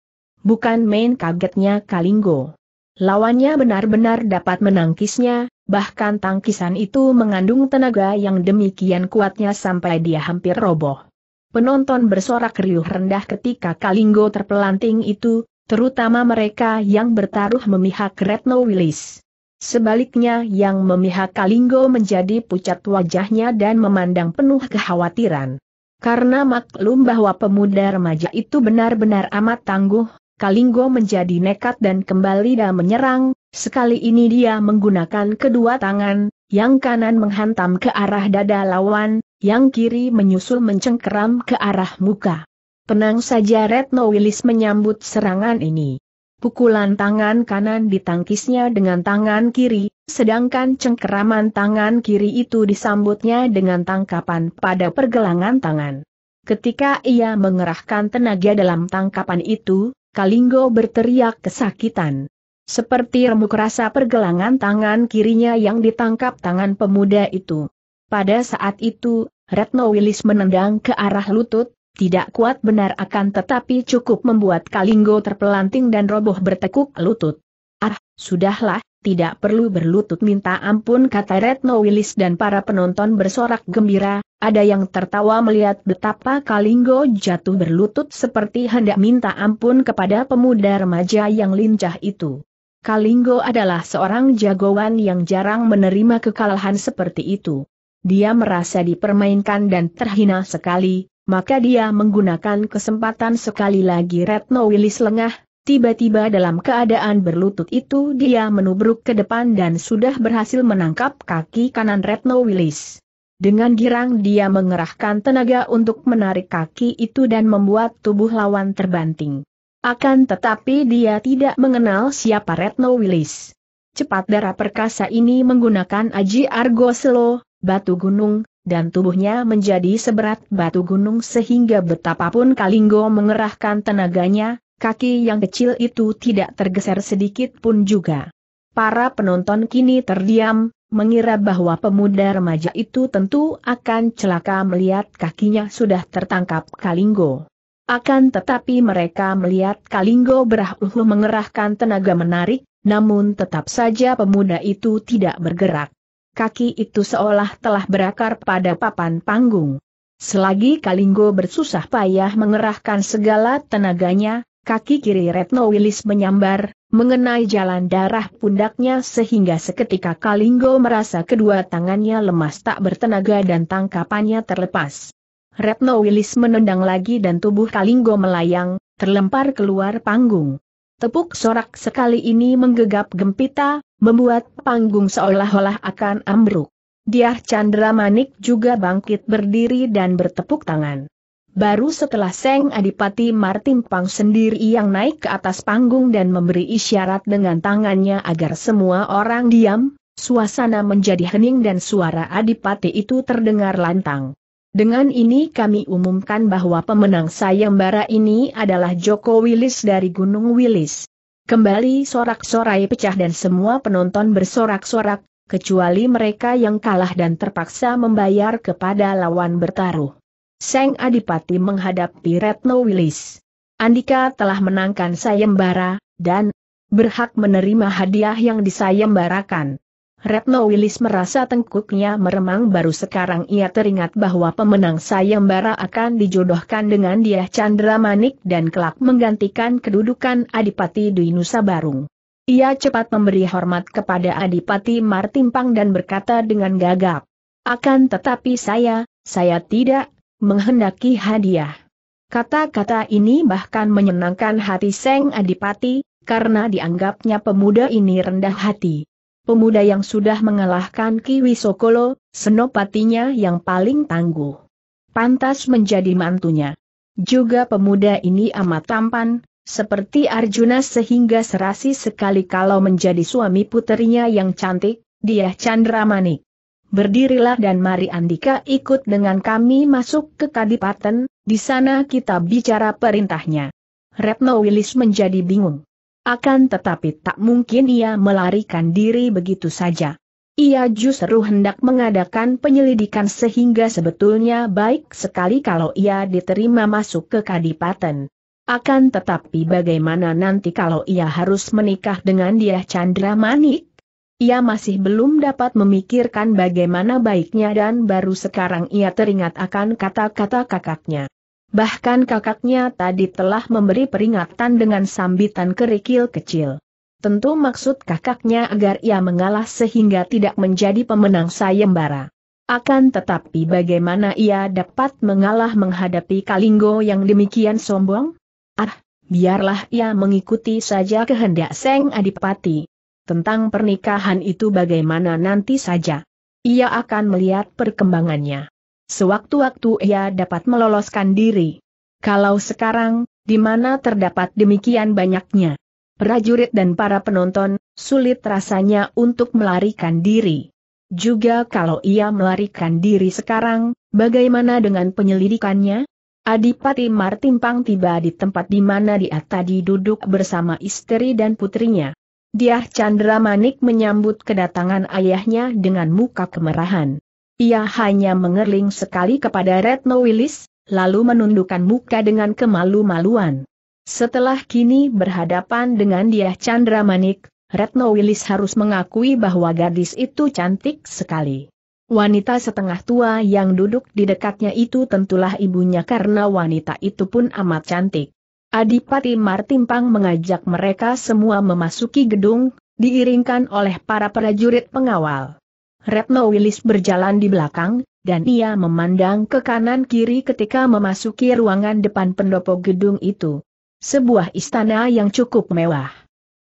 Bukan main kagetnya Kalinggo. Lawannya benar-benar dapat menangkisnya, bahkan tangkisan itu mengandung tenaga yang demikian kuatnya sampai dia hampir roboh. Penonton bersorak riuh rendah ketika Kalinggo terpelanting itu, terutama mereka yang bertaruh memihak Retno Willis. Sebaliknya yang memihak Kalinggo menjadi pucat wajahnya dan memandang penuh kekhawatiran. Karena maklum bahwa pemuda remaja itu benar-benar amat tangguh, Kalinggo menjadi nekat dan kembali dan menyerang, sekali ini dia menggunakan kedua tangan, yang kanan menghantam ke arah dada lawan, yang kiri menyusul mencengkeram ke arah muka. Penang saja Retno Willis menyambut serangan ini. Pukulan tangan kanan ditangkisnya dengan tangan kiri, sedangkan cengkeraman tangan kiri itu disambutnya dengan tangkapan pada pergelangan tangan. Ketika ia mengerahkan tenaga dalam tangkapan itu, Kalinggo berteriak kesakitan. Seperti remuk rasa pergelangan tangan kirinya yang ditangkap tangan pemuda itu. Pada saat itu, Retno Wilis menendang ke arah lutut, tidak kuat benar akan tetapi cukup membuat Kalinggo terpelanting dan roboh bertekuk lutut. Ah, sudahlah, tidak perlu berlutut minta ampun kata Retno Wilis dan para penonton bersorak gembira, ada yang tertawa melihat betapa Kalinggo jatuh berlutut seperti hendak minta ampun kepada pemuda remaja yang lincah itu. Kalinggo adalah seorang jagoan yang jarang menerima kekalahan seperti itu. Dia merasa dipermainkan dan terhina sekali, maka dia menggunakan kesempatan sekali lagi Retno Wilis lengah, tiba-tiba dalam keadaan berlutut itu dia menubruk ke depan dan sudah berhasil menangkap kaki kanan Retno Wilis. Dengan girang dia mengerahkan tenaga untuk menarik kaki itu dan membuat tubuh lawan terbanting. Akan tetapi dia tidak mengenal siapa Retno Willis. Cepat darah perkasa ini menggunakan aji argo selo, batu gunung, dan tubuhnya menjadi seberat batu gunung sehingga betapapun Kalinggo mengerahkan tenaganya, kaki yang kecil itu tidak tergeser sedikit pun juga. Para penonton kini terdiam, mengira bahwa pemuda remaja itu tentu akan celaka melihat kakinya sudah tertangkap Kalinggo. Akan tetapi mereka melihat Kalinggo berahuhu mengerahkan tenaga menarik, namun tetap saja pemuda itu tidak bergerak. Kaki itu seolah telah berakar pada papan panggung. Selagi Kalinggo bersusah payah mengerahkan segala tenaganya, kaki kiri Retno Wilis menyambar, mengenai jalan darah pundaknya sehingga seketika Kalinggo merasa kedua tangannya lemas tak bertenaga dan tangkapannya terlepas. Retno Willis menendang lagi dan tubuh Kalinggo melayang, terlempar keluar panggung. Tepuk sorak sekali ini menggegap gempita, membuat panggung seolah-olah akan ambruk. Diah Chandra Manik juga bangkit berdiri dan bertepuk tangan. Baru setelah Seng Adipati Martin Pang sendiri yang naik ke atas panggung dan memberi isyarat dengan tangannya agar semua orang diam, suasana menjadi hening dan suara Adipati itu terdengar lantang. Dengan ini kami umumkan bahwa pemenang sayembara ini adalah Joko Wilis dari Gunung Wilis. Kembali sorak-sorai pecah dan semua penonton bersorak-sorak, kecuali mereka yang kalah dan terpaksa membayar kepada lawan bertaruh. Seng Adipati menghadapi Retno Wilis. Andika telah menangkan sayembara, dan berhak menerima hadiah yang disayembarakan. Retno Wilis merasa tengkuknya meremang baru sekarang ia teringat bahwa pemenang sayembara akan dijodohkan dengan dia Chandra Manik dan kelak menggantikan kedudukan Adipati Dwi Nusa Barung. Ia cepat memberi hormat kepada Adipati Martimpang dan berkata dengan gagap, Akan tetapi saya, saya tidak menghendaki hadiah. Kata-kata ini bahkan menyenangkan hati Seng Adipati, karena dianggapnya pemuda ini rendah hati. Pemuda yang sudah mengalahkan Kiwi Sokolo, senopatinya yang paling tangguh. Pantas menjadi mantunya. Juga pemuda ini amat tampan, seperti Arjuna sehingga serasi sekali kalau menjadi suami putrinya yang cantik, dia Chandra Manik. Berdirilah dan mari Andika ikut dengan kami masuk ke Kadipaten, di sana kita bicara perintahnya. Retno Wilis menjadi bingung. Akan tetapi tak mungkin ia melarikan diri begitu saja. Ia justru hendak mengadakan penyelidikan sehingga sebetulnya baik sekali kalau ia diterima masuk ke Kadipaten. Akan tetapi bagaimana nanti kalau ia harus menikah dengan dia Chandra Manik? Ia masih belum dapat memikirkan bagaimana baiknya dan baru sekarang ia teringat akan kata-kata kakaknya. Bahkan kakaknya tadi telah memberi peringatan dengan sambitan kerikil kecil. Tentu maksud kakaknya agar ia mengalah sehingga tidak menjadi pemenang sayembara. Akan tetapi bagaimana ia dapat mengalah menghadapi Kalinggo yang demikian sombong? Ah, biarlah ia mengikuti saja kehendak Seng Adipati. Tentang pernikahan itu bagaimana nanti saja. Ia akan melihat perkembangannya. Sewaktu-waktu ia dapat meloloskan diri. Kalau sekarang, di mana terdapat demikian banyaknya prajurit dan para penonton, sulit rasanya untuk melarikan diri. Juga kalau ia melarikan diri sekarang, bagaimana dengan penyelidikannya? Adipati Martimpang tiba di tempat di mana dia tadi duduk bersama istri dan putrinya. Diah Chandra Manik menyambut kedatangan ayahnya dengan muka kemerahan. Ia hanya mengerling sekali kepada Retno Willis, lalu menundukkan muka dengan kemalu-maluan. Setelah kini berhadapan dengan Diah Chandra Manik, Retno Willis harus mengakui bahwa gadis itu cantik sekali. Wanita setengah tua yang duduk di dekatnya itu tentulah ibunya karena wanita itu pun amat cantik. Adipati Martimpang mengajak mereka semua memasuki gedung, diiringkan oleh para prajurit pengawal. Retno Wilis berjalan di belakang, dan ia memandang ke kanan-kiri ketika memasuki ruangan depan pendopo gedung itu. Sebuah istana yang cukup mewah.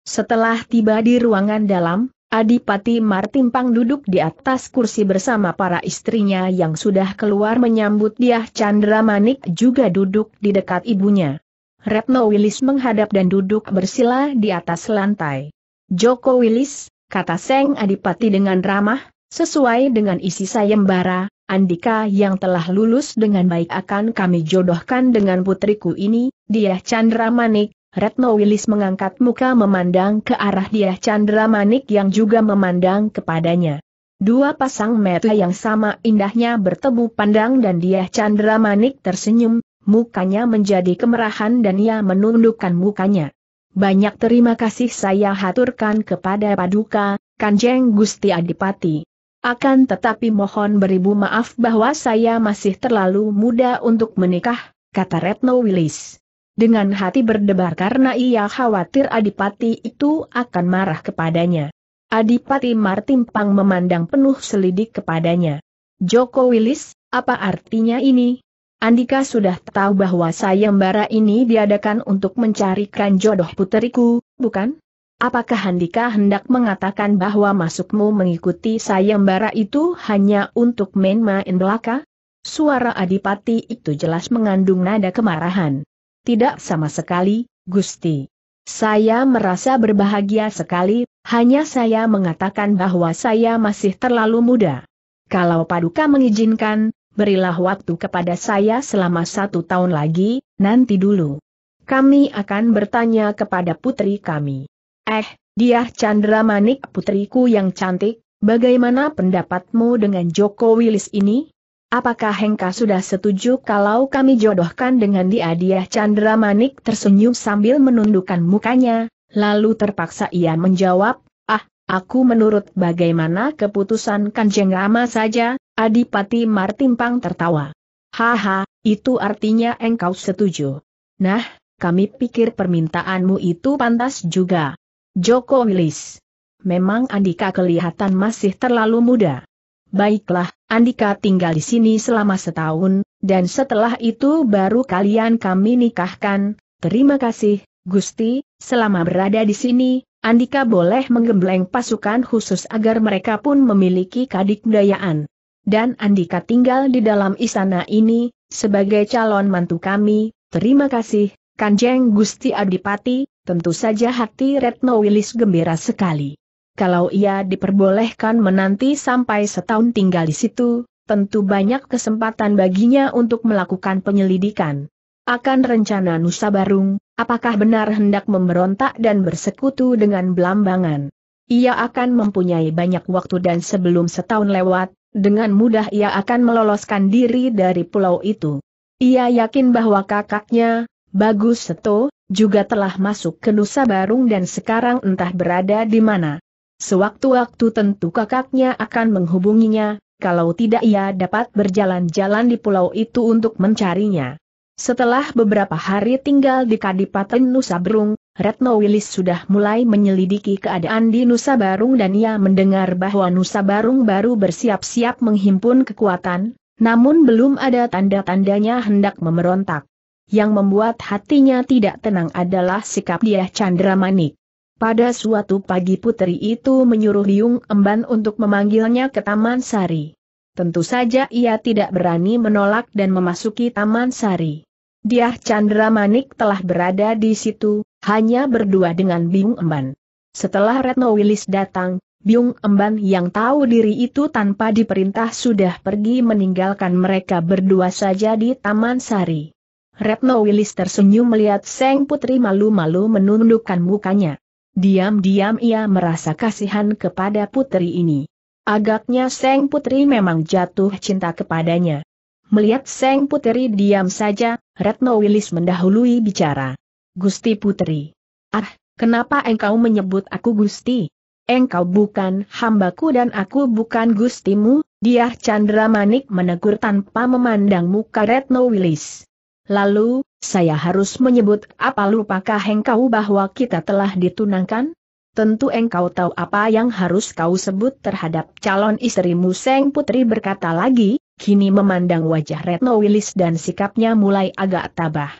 Setelah tiba di ruangan dalam, Adipati Martimpang duduk di atas kursi bersama para istrinya yang sudah keluar menyambut dia Chandra Manik juga duduk di dekat ibunya. Retno Wilis menghadap dan duduk bersila di atas lantai. Joko Wilis, kata Seng Adipati dengan ramah, sesuai dengan isi sayembara, Andika yang telah lulus dengan baik akan kami jodohkan dengan putriku ini, dia Chandra Manik. Retno Willis mengangkat muka memandang ke arah dia Chandra Manik yang juga memandang kepadanya. Dua pasang mata yang sama indahnya bertemu pandang dan dia Chandra Manik tersenyum, mukanya menjadi kemerahan dan ia menundukkan mukanya. Banyak terima kasih saya haturkan kepada Paduka, Kanjeng Gusti Adipati. Akan tetapi mohon beribu maaf bahwa saya masih terlalu muda untuk menikah, kata Retno Willis. Dengan hati berdebar karena ia khawatir Adipati itu akan marah kepadanya. Adipati Martin Pang memandang penuh selidik kepadanya. Joko Willis, apa artinya ini? Andika sudah tahu bahwa sayembara ini diadakan untuk mencarikan jodoh puteriku, bukan? Apakah Andika hendak mengatakan bahwa masukmu mengikuti sayembara itu hanya untuk main-main belaka? Suara adipati itu jelas mengandung nada kemarahan. Tidak sama sekali, Gusti. Saya merasa berbahagia sekali, hanya saya mengatakan bahwa saya masih terlalu muda. Kalau Paduka mengizinkan, berilah waktu kepada saya selama satu tahun lagi, nanti dulu. Kami akan bertanya kepada putri kami. Eh, dia Chandra Manik putriku yang cantik, bagaimana pendapatmu dengan Joko Wilis ini? Apakah Hengka sudah setuju kalau kami jodohkan dengan dia dia Chandra Manik tersenyum sambil menundukkan mukanya, lalu terpaksa ia menjawab, ah, aku menurut bagaimana keputusan Kanjeng Rama saja, Adipati Martimpang tertawa. Haha, itu artinya engkau setuju. Nah, kami pikir permintaanmu itu pantas juga. Joko Wilis. Memang Andika kelihatan masih terlalu muda. Baiklah, Andika tinggal di sini selama setahun, dan setelah itu baru kalian kami nikahkan. Terima kasih, Gusti, selama berada di sini, Andika boleh menggembleng pasukan khusus agar mereka pun memiliki kadikdayaan dan Andika tinggal di dalam istana ini, sebagai calon mantu kami, terima kasih, Kanjeng Gusti Adipati, tentu saja hati Retno Wilis gembira sekali. Kalau ia diperbolehkan menanti sampai setahun tinggal di situ, tentu banyak kesempatan baginya untuk melakukan penyelidikan. Akan rencana Nusa Barung, apakah benar hendak memberontak dan bersekutu dengan Belambangan? Ia akan mempunyai banyak waktu dan sebelum setahun lewat, dengan mudah ia akan meloloskan diri dari pulau itu. Ia yakin bahwa kakaknya, Bagus Seto, juga telah masuk ke Nusa Barung dan sekarang entah berada di mana. Sewaktu-waktu tentu kakaknya akan menghubunginya, kalau tidak ia dapat berjalan-jalan di pulau itu untuk mencarinya. Setelah beberapa hari tinggal di Kadipaten Nusa Barung. Retno Wilis sudah mulai menyelidiki keadaan di Nusa Barung dan ia mendengar bahwa Nusa Barung baru bersiap-siap menghimpun kekuatan, namun belum ada tanda-tandanya hendak memberontak. Yang membuat hatinya tidak tenang adalah sikap dia Chandra Manik. Pada suatu pagi putri itu menyuruh Liung Emban untuk memanggilnya ke Taman Sari. Tentu saja ia tidak berani menolak dan memasuki Taman Sari. Dia Chandra Manik telah berada di situ, hanya berdua dengan Biung Emban. Setelah Retno Wilis datang, Biung Emban yang tahu diri itu tanpa diperintah sudah pergi meninggalkan mereka berdua saja di Taman Sari. Retno Wilis tersenyum melihat Seng Putri malu-malu menundukkan mukanya. Diam-diam ia merasa kasihan kepada putri ini. Agaknya Seng Putri memang jatuh cinta kepadanya. Melihat Seng Puteri diam saja, Retno Wilis mendahului bicara. Gusti Puteri. Ah, kenapa engkau menyebut aku Gusti? Engkau bukan hambaku dan aku bukan Gustimu, dia Chandra Manik menegur tanpa memandang muka Retno Wilis. Lalu, saya harus menyebut apa lupakah engkau bahwa kita telah ditunangkan? Tentu engkau tahu apa yang harus kau sebut terhadap calon istrimu Seng Putri berkata lagi, kini memandang wajah Retno Wilis dan sikapnya mulai agak tabah.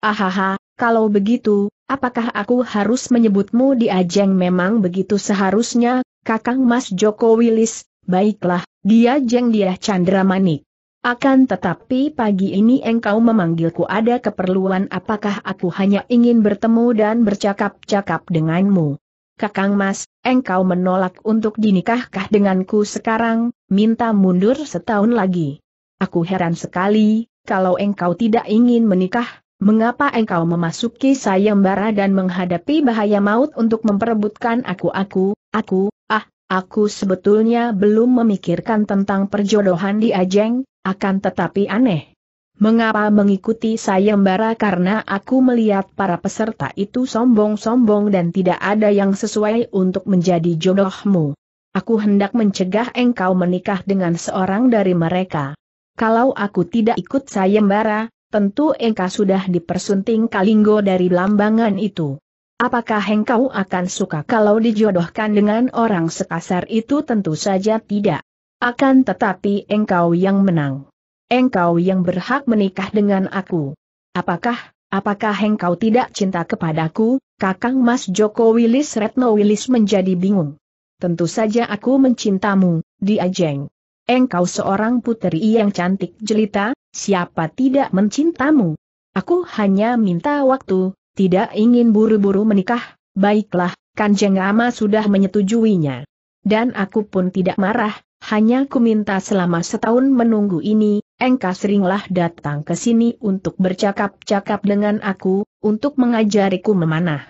Ahaha, kalau begitu, apakah aku harus menyebutmu di ajeng memang begitu seharusnya, kakang Mas Joko Wilis, baiklah, dia jeng dia Manik. Akan tetapi pagi ini engkau memanggilku ada keperluan apakah aku hanya ingin bertemu dan bercakap-cakap denganmu. Kakang Mas, engkau menolak untuk dinikahkah denganku sekarang, minta mundur setahun lagi. Aku heran sekali, kalau engkau tidak ingin menikah, mengapa engkau memasuki sayembara dan menghadapi bahaya maut untuk memperebutkan aku-aku, aku, ah, aku sebetulnya belum memikirkan tentang perjodohan di Ajeng, akan tetapi aneh. Mengapa mengikuti sayembara karena aku melihat para peserta itu sombong-sombong dan tidak ada yang sesuai untuk menjadi jodohmu. Aku hendak mencegah engkau menikah dengan seorang dari mereka. Kalau aku tidak ikut sayembara, tentu engkau sudah dipersunting kalinggo dari lambangan itu. Apakah engkau akan suka kalau dijodohkan dengan orang sekasar itu tentu saja tidak. Akan tetapi engkau yang menang. Engkau yang berhak menikah dengan aku. Apakah, apakah engkau tidak cinta kepadaku, Kakang Mas Joko Wilis Retno Wilis menjadi bingung. Tentu saja aku mencintamu, dia jeng. Engkau seorang puteri yang cantik jelita, siapa tidak mencintamu? Aku hanya minta waktu, tidak ingin buru-buru menikah, baiklah, Kanjeng Rama sudah menyetujuinya. Dan aku pun tidak marah, hanya ku minta selama setahun menunggu ini, engkau seringlah datang ke sini untuk bercakap-cakap dengan aku, untuk mengajariku memanah.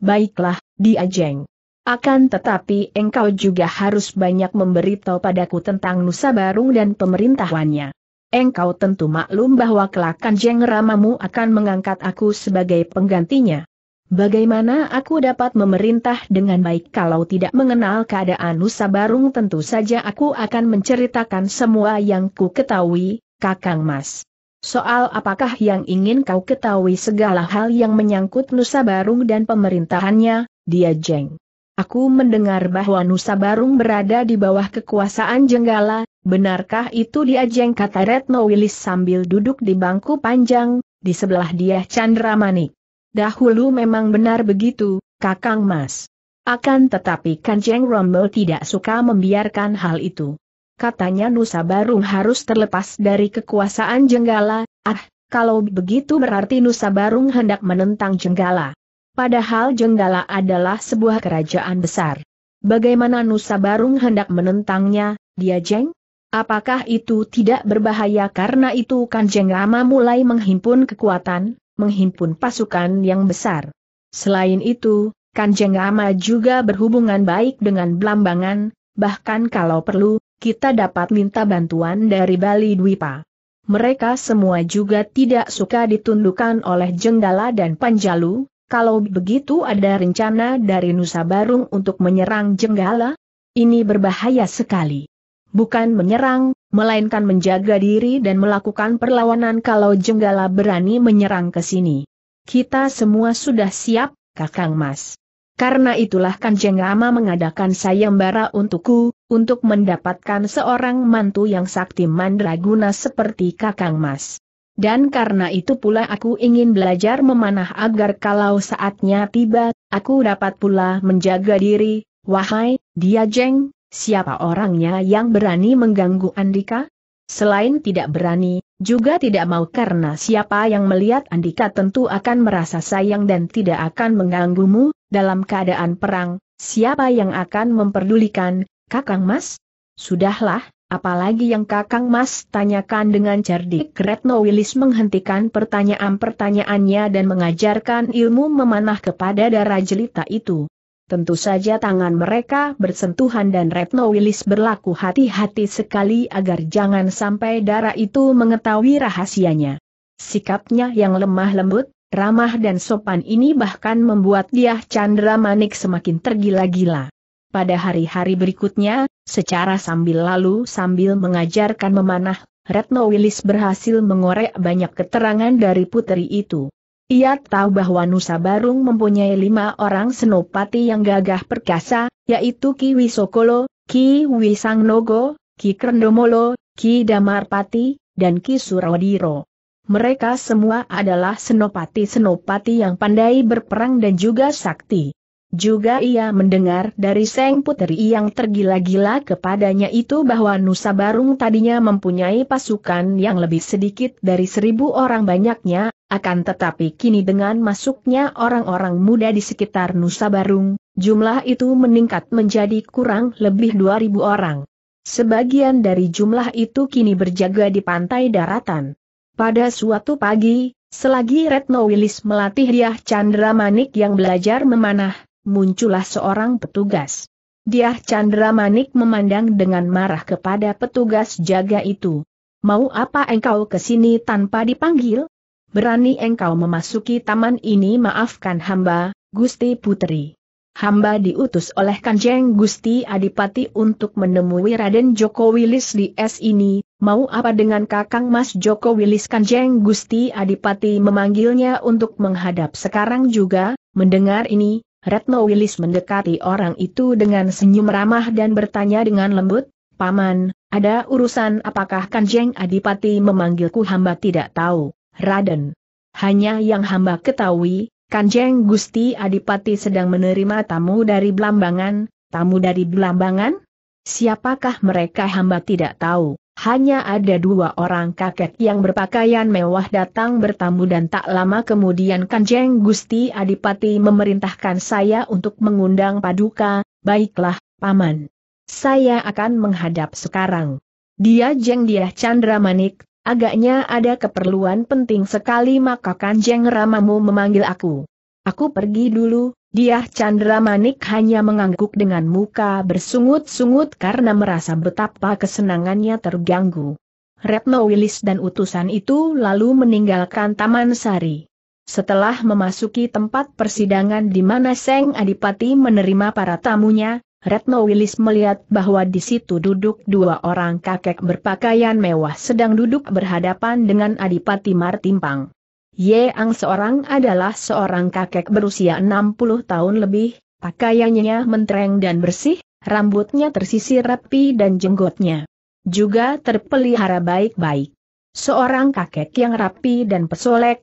Baiklah, Diajeng. Akan tetapi engkau juga harus banyak memberitahu padaku tentang Nusa Barung dan pemerintahannya. Engkau tentu maklum bahwa kelak Jeng Ramamu akan mengangkat aku sebagai penggantinya. Bagaimana aku dapat memerintah dengan baik kalau tidak mengenal keadaan Nusa Barung tentu saja aku akan menceritakan semua yang ku ketahui, Kakang Mas. Soal apakah yang ingin kau ketahui segala hal yang menyangkut Nusa Barung dan pemerintahannya, dia jeng. Aku mendengar bahwa Nusa Barung berada di bawah kekuasaan Jenggala, benarkah itu dia? Jeng kata Retno Wilis sambil duduk di bangku panjang, di sebelah dia Chandra Manik. Dahulu memang benar begitu, Kakang Mas. Akan tetapi Kanjeng Rombel tidak suka membiarkan hal itu. Katanya Nusa Barung harus terlepas dari kekuasaan Jenggala, ah, kalau begitu berarti Nusa Barung hendak menentang Jenggala. Padahal Jenggala adalah sebuah kerajaan besar. Bagaimana Nusa Barung hendak menentangnya, dia jeng? Apakah itu tidak berbahaya karena itu Kanjeng Rama mulai menghimpun kekuatan, menghimpun pasukan yang besar. Selain itu, Kanjeng Rama juga berhubungan baik dengan Blambangan, bahkan kalau perlu, kita dapat minta bantuan dari Bali Dwipa. Mereka semua juga tidak suka ditundukkan oleh Jenggala dan Panjalu, kalau begitu ada rencana dari Nusa Barung untuk menyerang Jenggala? Ini berbahaya sekali. Bukan menyerang, melainkan menjaga diri dan melakukan perlawanan kalau Jenggala berani menyerang ke sini. Kita semua sudah siap, Kakang Mas. Karena itulah Kanjeng Rama mengadakan sayembara untukku, untuk mendapatkan seorang mantu yang sakti mandraguna seperti Kakang Mas. Dan karena itu pula aku ingin belajar memanah agar kalau saatnya tiba, aku dapat pula menjaga diri, wahai, dia jeng, siapa orangnya yang berani mengganggu Andika? Selain tidak berani, juga tidak mau karena siapa yang melihat Andika tentu akan merasa sayang dan tidak akan mengganggumu, dalam keadaan perang, siapa yang akan memperdulikan, kakang mas? Sudahlah, Apalagi yang Kakang Mas tanyakan dengan cerdik Retno Wilis menghentikan pertanyaan-pertanyaannya dan mengajarkan ilmu memanah kepada darah jelita itu. Tentu saja tangan mereka bersentuhan dan Retno Wilis berlaku hati-hati sekali agar jangan sampai darah itu mengetahui rahasianya. Sikapnya yang lemah lembut, ramah dan sopan ini bahkan membuat dia Chandra Manik semakin tergila-gila. Pada hari-hari berikutnya, Secara sambil lalu sambil mengajarkan memanah, Retno Wilis berhasil mengorek banyak keterangan dari putri itu. Ia tahu bahwa Nusa Barung mempunyai lima orang senopati yang gagah perkasa, yaitu Ki Wisokolo, Ki Wisangnogo, Ki Krendomolo, Ki Damarpati, dan Ki Surodiro. Mereka semua adalah senopati-senopati yang pandai berperang dan juga sakti. Juga ia mendengar dari Seng Putri yang tergila-gila kepadanya itu bahwa Nusa Barung tadinya mempunyai pasukan yang lebih sedikit dari seribu orang banyaknya, akan tetapi kini dengan masuknya orang-orang muda di sekitar Nusa Barung, jumlah itu meningkat menjadi kurang lebih dua ribu orang. Sebagian dari jumlah itu kini berjaga di pantai daratan. Pada suatu pagi, selagi Retno Wilis melatih Diah Chandra Manik yang belajar memanah, muncullah seorang petugas. Dia Chandra Manik memandang dengan marah kepada petugas jaga itu. Mau apa engkau ke sini tanpa dipanggil? Berani engkau memasuki taman ini maafkan hamba, Gusti Putri. Hamba diutus oleh Kanjeng Gusti Adipati untuk menemui Raden Joko Wilis di es ini, mau apa dengan kakang Mas Joko Wilis Kanjeng Gusti Adipati memanggilnya untuk menghadap sekarang juga, mendengar ini, Retno Wilis mendekati orang itu dengan senyum ramah dan bertanya dengan lembut, Paman, ada urusan apakah Kanjeng Adipati memanggilku hamba tidak tahu, Raden. Hanya yang hamba ketahui, Kanjeng Gusti Adipati sedang menerima tamu dari Blambangan, tamu dari Blambangan? Siapakah mereka hamba tidak tahu hanya ada dua orang kakek yang berpakaian mewah datang bertamu dan tak lama kemudian Kanjeng Gusti Adipati memerintahkan saya untuk mengundang paduka, baiklah, Paman. Saya akan menghadap sekarang. Dia Jeng dia Chandra Manik, agaknya ada keperluan penting sekali maka Kanjeng Ramamu memanggil aku. Aku pergi dulu, dia Chandra Manik hanya mengangguk dengan muka bersungut-sungut karena merasa betapa kesenangannya terganggu. Retno Wilis dan utusan itu lalu meninggalkan Taman Sari. Setelah memasuki tempat persidangan di mana Seng Adipati menerima para tamunya, Retno Wilis melihat bahwa di situ duduk dua orang kakek berpakaian mewah sedang duduk berhadapan dengan Adipati Martimpang. Ye Ang seorang adalah seorang kakek berusia 60 tahun lebih, pakaiannya mentereng dan bersih, rambutnya tersisir rapi dan jenggotnya juga terpelihara baik-baik. Seorang kakek yang rapi dan pesolek,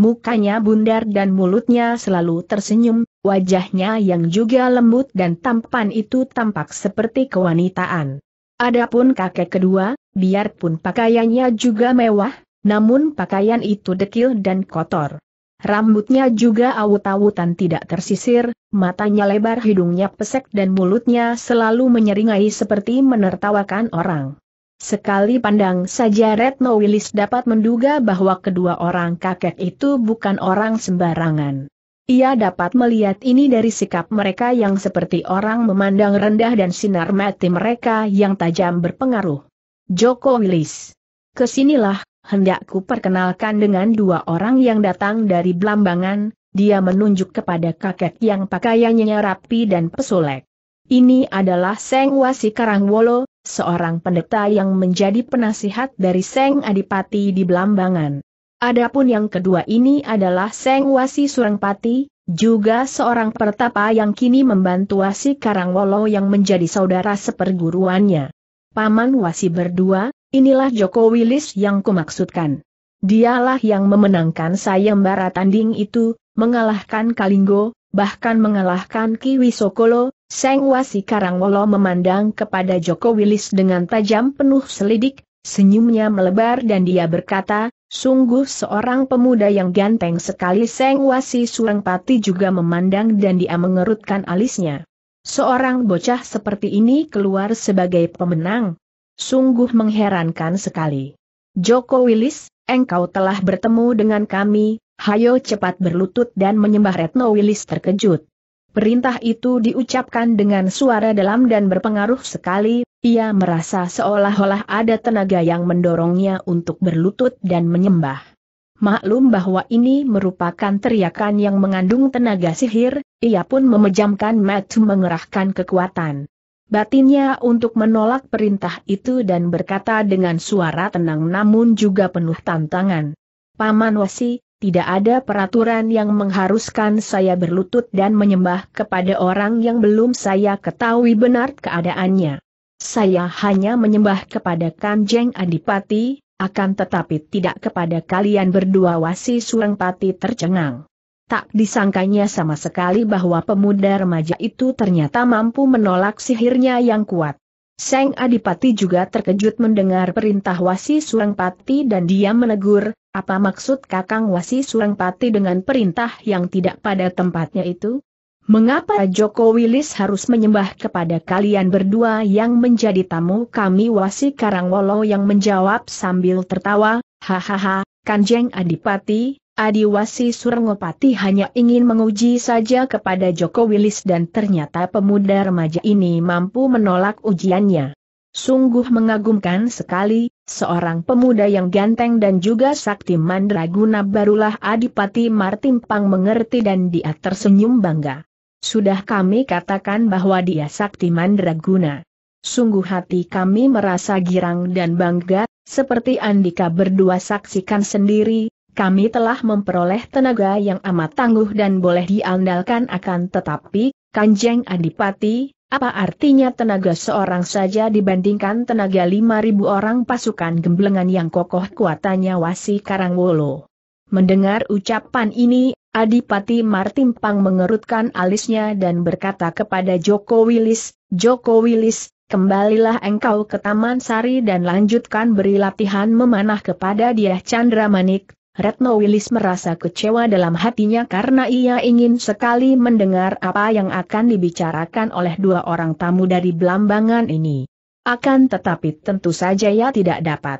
mukanya bundar dan mulutnya selalu tersenyum, wajahnya yang juga lembut dan tampan itu tampak seperti kewanitaan. Adapun kakek kedua, biarpun pakaiannya juga mewah, namun pakaian itu dekil dan kotor. Rambutnya juga awut-awutan tidak tersisir, matanya lebar hidungnya pesek dan mulutnya selalu menyeringai seperti menertawakan orang. Sekali pandang saja Retno Willis dapat menduga bahwa kedua orang kakek itu bukan orang sembarangan. Ia dapat melihat ini dari sikap mereka yang seperti orang memandang rendah dan sinar mati mereka yang tajam berpengaruh. Joko Willis. Kesinilah hendakku perkenalkan dengan dua orang yang datang dari Blambangan, dia menunjuk kepada kakek yang pakaiannya rapi dan pesulek. Ini adalah Seng Wasi Karangwolo, seorang pendeta yang menjadi penasihat dari Seng Adipati di Blambangan. Adapun yang kedua ini adalah Seng Wasi Surangpati, juga seorang pertapa yang kini membantu Wasi Karangwolo yang menjadi saudara seperguruannya. Paman Wasi berdua, inilah Joko Wilis yang kumaksudkan. Dialah yang memenangkan sayembara tanding itu, mengalahkan Kalinggo, bahkan mengalahkan Kiwi Sokolo, Seng Wasi Karangwolo memandang kepada Joko Wilis dengan tajam penuh selidik, senyumnya melebar dan dia berkata, Sungguh seorang pemuda yang ganteng sekali Seng Wasi Surangpati juga memandang dan dia mengerutkan alisnya. Seorang bocah seperti ini keluar sebagai pemenang. Sungguh mengherankan sekali. Joko Wilis, engkau telah bertemu dengan kami, hayo cepat berlutut dan menyembah Retno Wilis terkejut. Perintah itu diucapkan dengan suara dalam dan berpengaruh sekali, ia merasa seolah-olah ada tenaga yang mendorongnya untuk berlutut dan menyembah. Maklum bahwa ini merupakan teriakan yang mengandung tenaga sihir, ia pun memejamkan mata mengerahkan kekuatan batinnya untuk menolak perintah itu dan berkata dengan suara tenang namun juga penuh tantangan. Paman Wasi, tidak ada peraturan yang mengharuskan saya berlutut dan menyembah kepada orang yang belum saya ketahui benar keadaannya. Saya hanya menyembah kepada Kanjeng Adipati, akan tetapi tidak kepada kalian berdua wasi Surangpati tercengang. Tak disangkanya sama sekali bahwa pemuda remaja itu ternyata mampu menolak sihirnya yang kuat. Seng Adipati juga terkejut mendengar perintah Wasi Surangpati dan dia menegur, apa maksud Kakang Wasi Surangpati dengan perintah yang tidak pada tempatnya itu? Mengapa Joko Wilis harus menyembah kepada kalian berdua yang menjadi tamu kami wasi Karangwolo yang menjawab sambil tertawa, hahaha, Kanjeng Adipati, Adiwasi Surengopati hanya ingin menguji saja kepada Joko Wilis dan ternyata pemuda remaja ini mampu menolak ujiannya. Sungguh mengagumkan sekali, seorang pemuda yang ganteng dan juga sakti mandraguna barulah Adipati Martimpang mengerti dan dia tersenyum bangga. Sudah kami katakan bahwa dia sakti mandraguna. Sungguh hati kami merasa girang dan bangga, seperti Andika berdua saksikan sendiri, kami telah memperoleh tenaga yang amat tangguh dan boleh diandalkan akan tetapi, Kanjeng Adipati, apa artinya tenaga seorang saja dibandingkan tenaga 5.000 orang pasukan gemblengan yang kokoh kuatannya wasi Karangwolo. Mendengar ucapan ini, Adipati Martimpang mengerutkan alisnya dan berkata kepada Joko Wilis, Joko Wilis, kembalilah engkau ke Taman Sari dan lanjutkan beri latihan memanah kepada dia Chandra Manik. Retno Wilis merasa kecewa dalam hatinya karena ia ingin sekali mendengar apa yang akan dibicarakan oleh dua orang tamu dari Belambangan ini. Akan tetapi tentu saja ia tidak dapat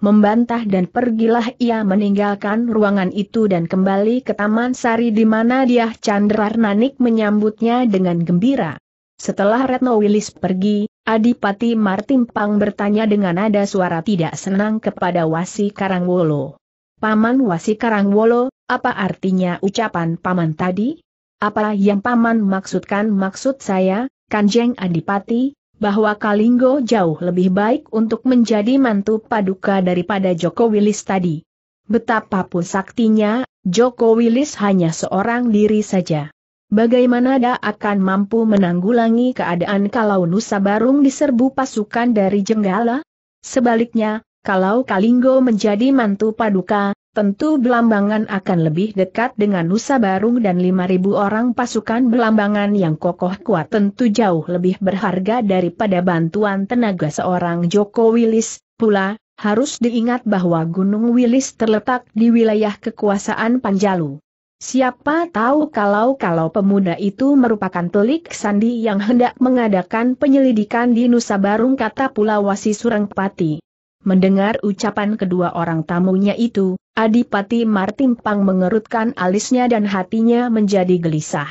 membantah dan pergilah ia meninggalkan ruangan itu dan kembali ke Taman Sari di mana dia Nanik menyambutnya dengan gembira. Setelah Retno Wilis pergi, Adipati Martin Pang bertanya dengan nada suara tidak senang kepada Wasi Karangwolo. Paman Wasi Karangwolo, apa artinya ucapan Paman tadi? Apa yang Paman maksudkan maksud saya, Kanjeng Adipati, bahwa Kalinggo jauh lebih baik untuk menjadi mantu paduka daripada Joko Wilis tadi. Betapapun saktinya, Joko Wilis hanya seorang diri saja. Bagaimana dia akan mampu menanggulangi keadaan kalau Nusa Barung diserbu pasukan dari Jenggala? Sebaliknya, kalau Kalinggo menjadi mantu paduka, tentu Belambangan akan lebih dekat dengan Nusa Barung dan 5.000 orang pasukan Belambangan yang kokoh kuat tentu jauh lebih berharga daripada bantuan tenaga seorang Joko Wilis, pula, harus diingat bahwa Gunung Wilis terletak di wilayah kekuasaan Panjalu. Siapa tahu kalau-kalau pemuda itu merupakan telik sandi yang hendak mengadakan penyelidikan di Nusa Barung kata pula wasi Surengpati. Mendengar ucapan kedua orang tamunya itu, Adipati Martin Pang mengerutkan alisnya dan hatinya menjadi gelisah.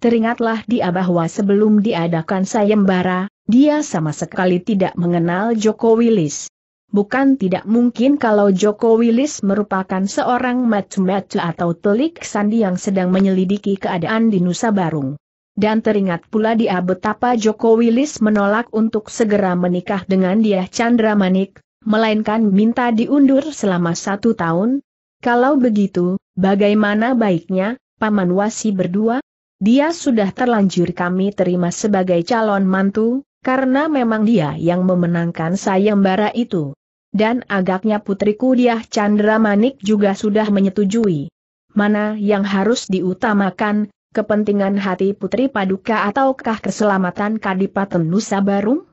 Teringatlah dia bahwa sebelum diadakan sayembara, dia sama sekali tidak mengenal Joko Willis. Bukan tidak mungkin kalau Joko Willis merupakan seorang matematik atau telik sandi yang sedang menyelidiki keadaan di Nusa Barung. Dan teringat pula dia betapa Joko Willis menolak untuk segera menikah dengan dia Chandra Manik, melainkan minta diundur selama satu tahun? Kalau begitu, bagaimana baiknya, Paman Wasi berdua? Dia sudah terlanjur kami terima sebagai calon mantu, karena memang dia yang memenangkan sayembara itu. Dan agaknya putriku Diah Chandra Manik juga sudah menyetujui. Mana yang harus diutamakan, kepentingan hati putri Paduka ataukah keselamatan Kadipaten Nusa Barum?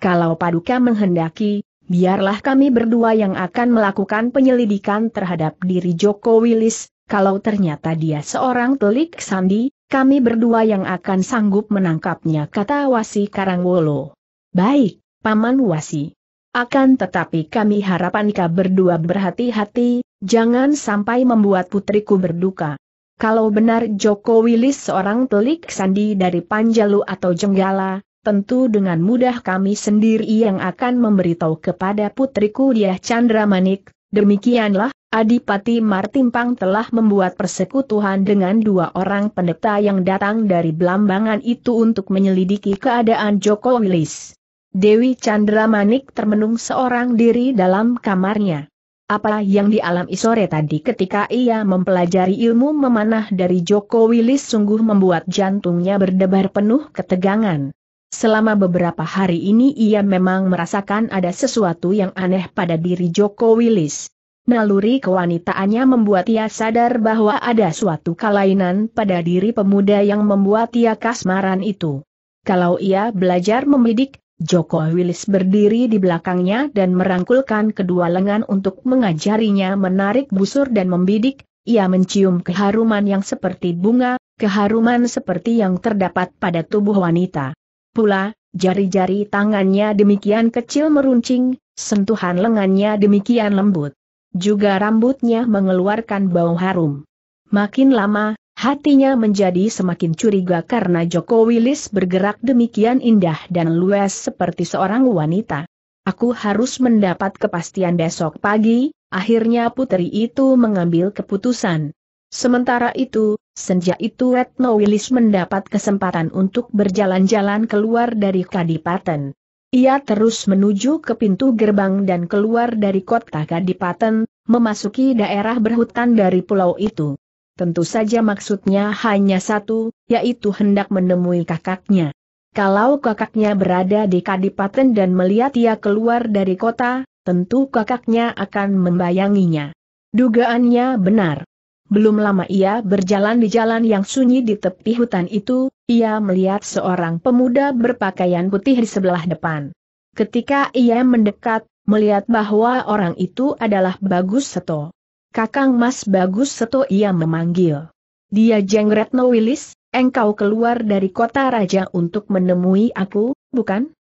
Kalau Paduka menghendaki, Biarlah kami berdua yang akan melakukan penyelidikan terhadap diri Joko Wilis, kalau ternyata dia seorang telik sandi, kami berdua yang akan sanggup menangkapnya kata Wasi Karangwolo. Baik, Paman Wasi. Akan tetapi kami harapan kau berdua berhati-hati, jangan sampai membuat putriku berduka. Kalau benar Joko Wilis seorang telik sandi dari Panjalu atau Jenggala, tentu dengan mudah kami sendiri yang akan memberitahu kepada putriku dia Chandra Manik, demikianlah, Adipati Martimpang telah membuat persekutuan dengan dua orang pendeta yang datang dari Belambangan itu untuk menyelidiki keadaan Joko Wilis. Dewi Chandra Manik termenung seorang diri dalam kamarnya. Apa yang dialami sore tadi ketika ia mempelajari ilmu memanah dari Joko Wilis sungguh membuat jantungnya berdebar penuh ketegangan. Selama beberapa hari ini ia memang merasakan ada sesuatu yang aneh pada diri Joko Wilis. Naluri kewanitaannya membuat ia sadar bahwa ada suatu kelainan pada diri pemuda yang membuat ia kasmaran itu. Kalau ia belajar membidik, Joko Wilis berdiri di belakangnya dan merangkulkan kedua lengan untuk mengajarinya menarik busur dan membidik, ia mencium keharuman yang seperti bunga, keharuman seperti yang terdapat pada tubuh wanita. Pula, jari-jari tangannya demikian kecil meruncing, sentuhan lengannya demikian lembut. Juga rambutnya mengeluarkan bau harum. Makin lama, hatinya menjadi semakin curiga karena Joko Willis bergerak demikian indah dan luas seperti seorang wanita. Aku harus mendapat kepastian besok pagi, akhirnya putri itu mengambil keputusan. Sementara itu, Senja itu Retno Wilis mendapat kesempatan untuk berjalan-jalan keluar dari Kadipaten. Ia terus menuju ke pintu gerbang dan keluar dari kota Kadipaten, memasuki daerah berhutan dari pulau itu. Tentu saja maksudnya hanya satu, yaitu hendak menemui kakaknya. Kalau kakaknya berada di Kadipaten dan melihat ia keluar dari kota, tentu kakaknya akan membayanginya. Dugaannya benar belum lama ia berjalan di jalan yang sunyi di tepi hutan itu, ia melihat seorang pemuda berpakaian putih di sebelah depan. Ketika ia mendekat, melihat bahwa orang itu adalah Bagus Seto. Kakang Mas Bagus Seto ia memanggil. Dia Jeng Retno Wilis, engkau keluar dari kota raja untuk menemui aku, bukan?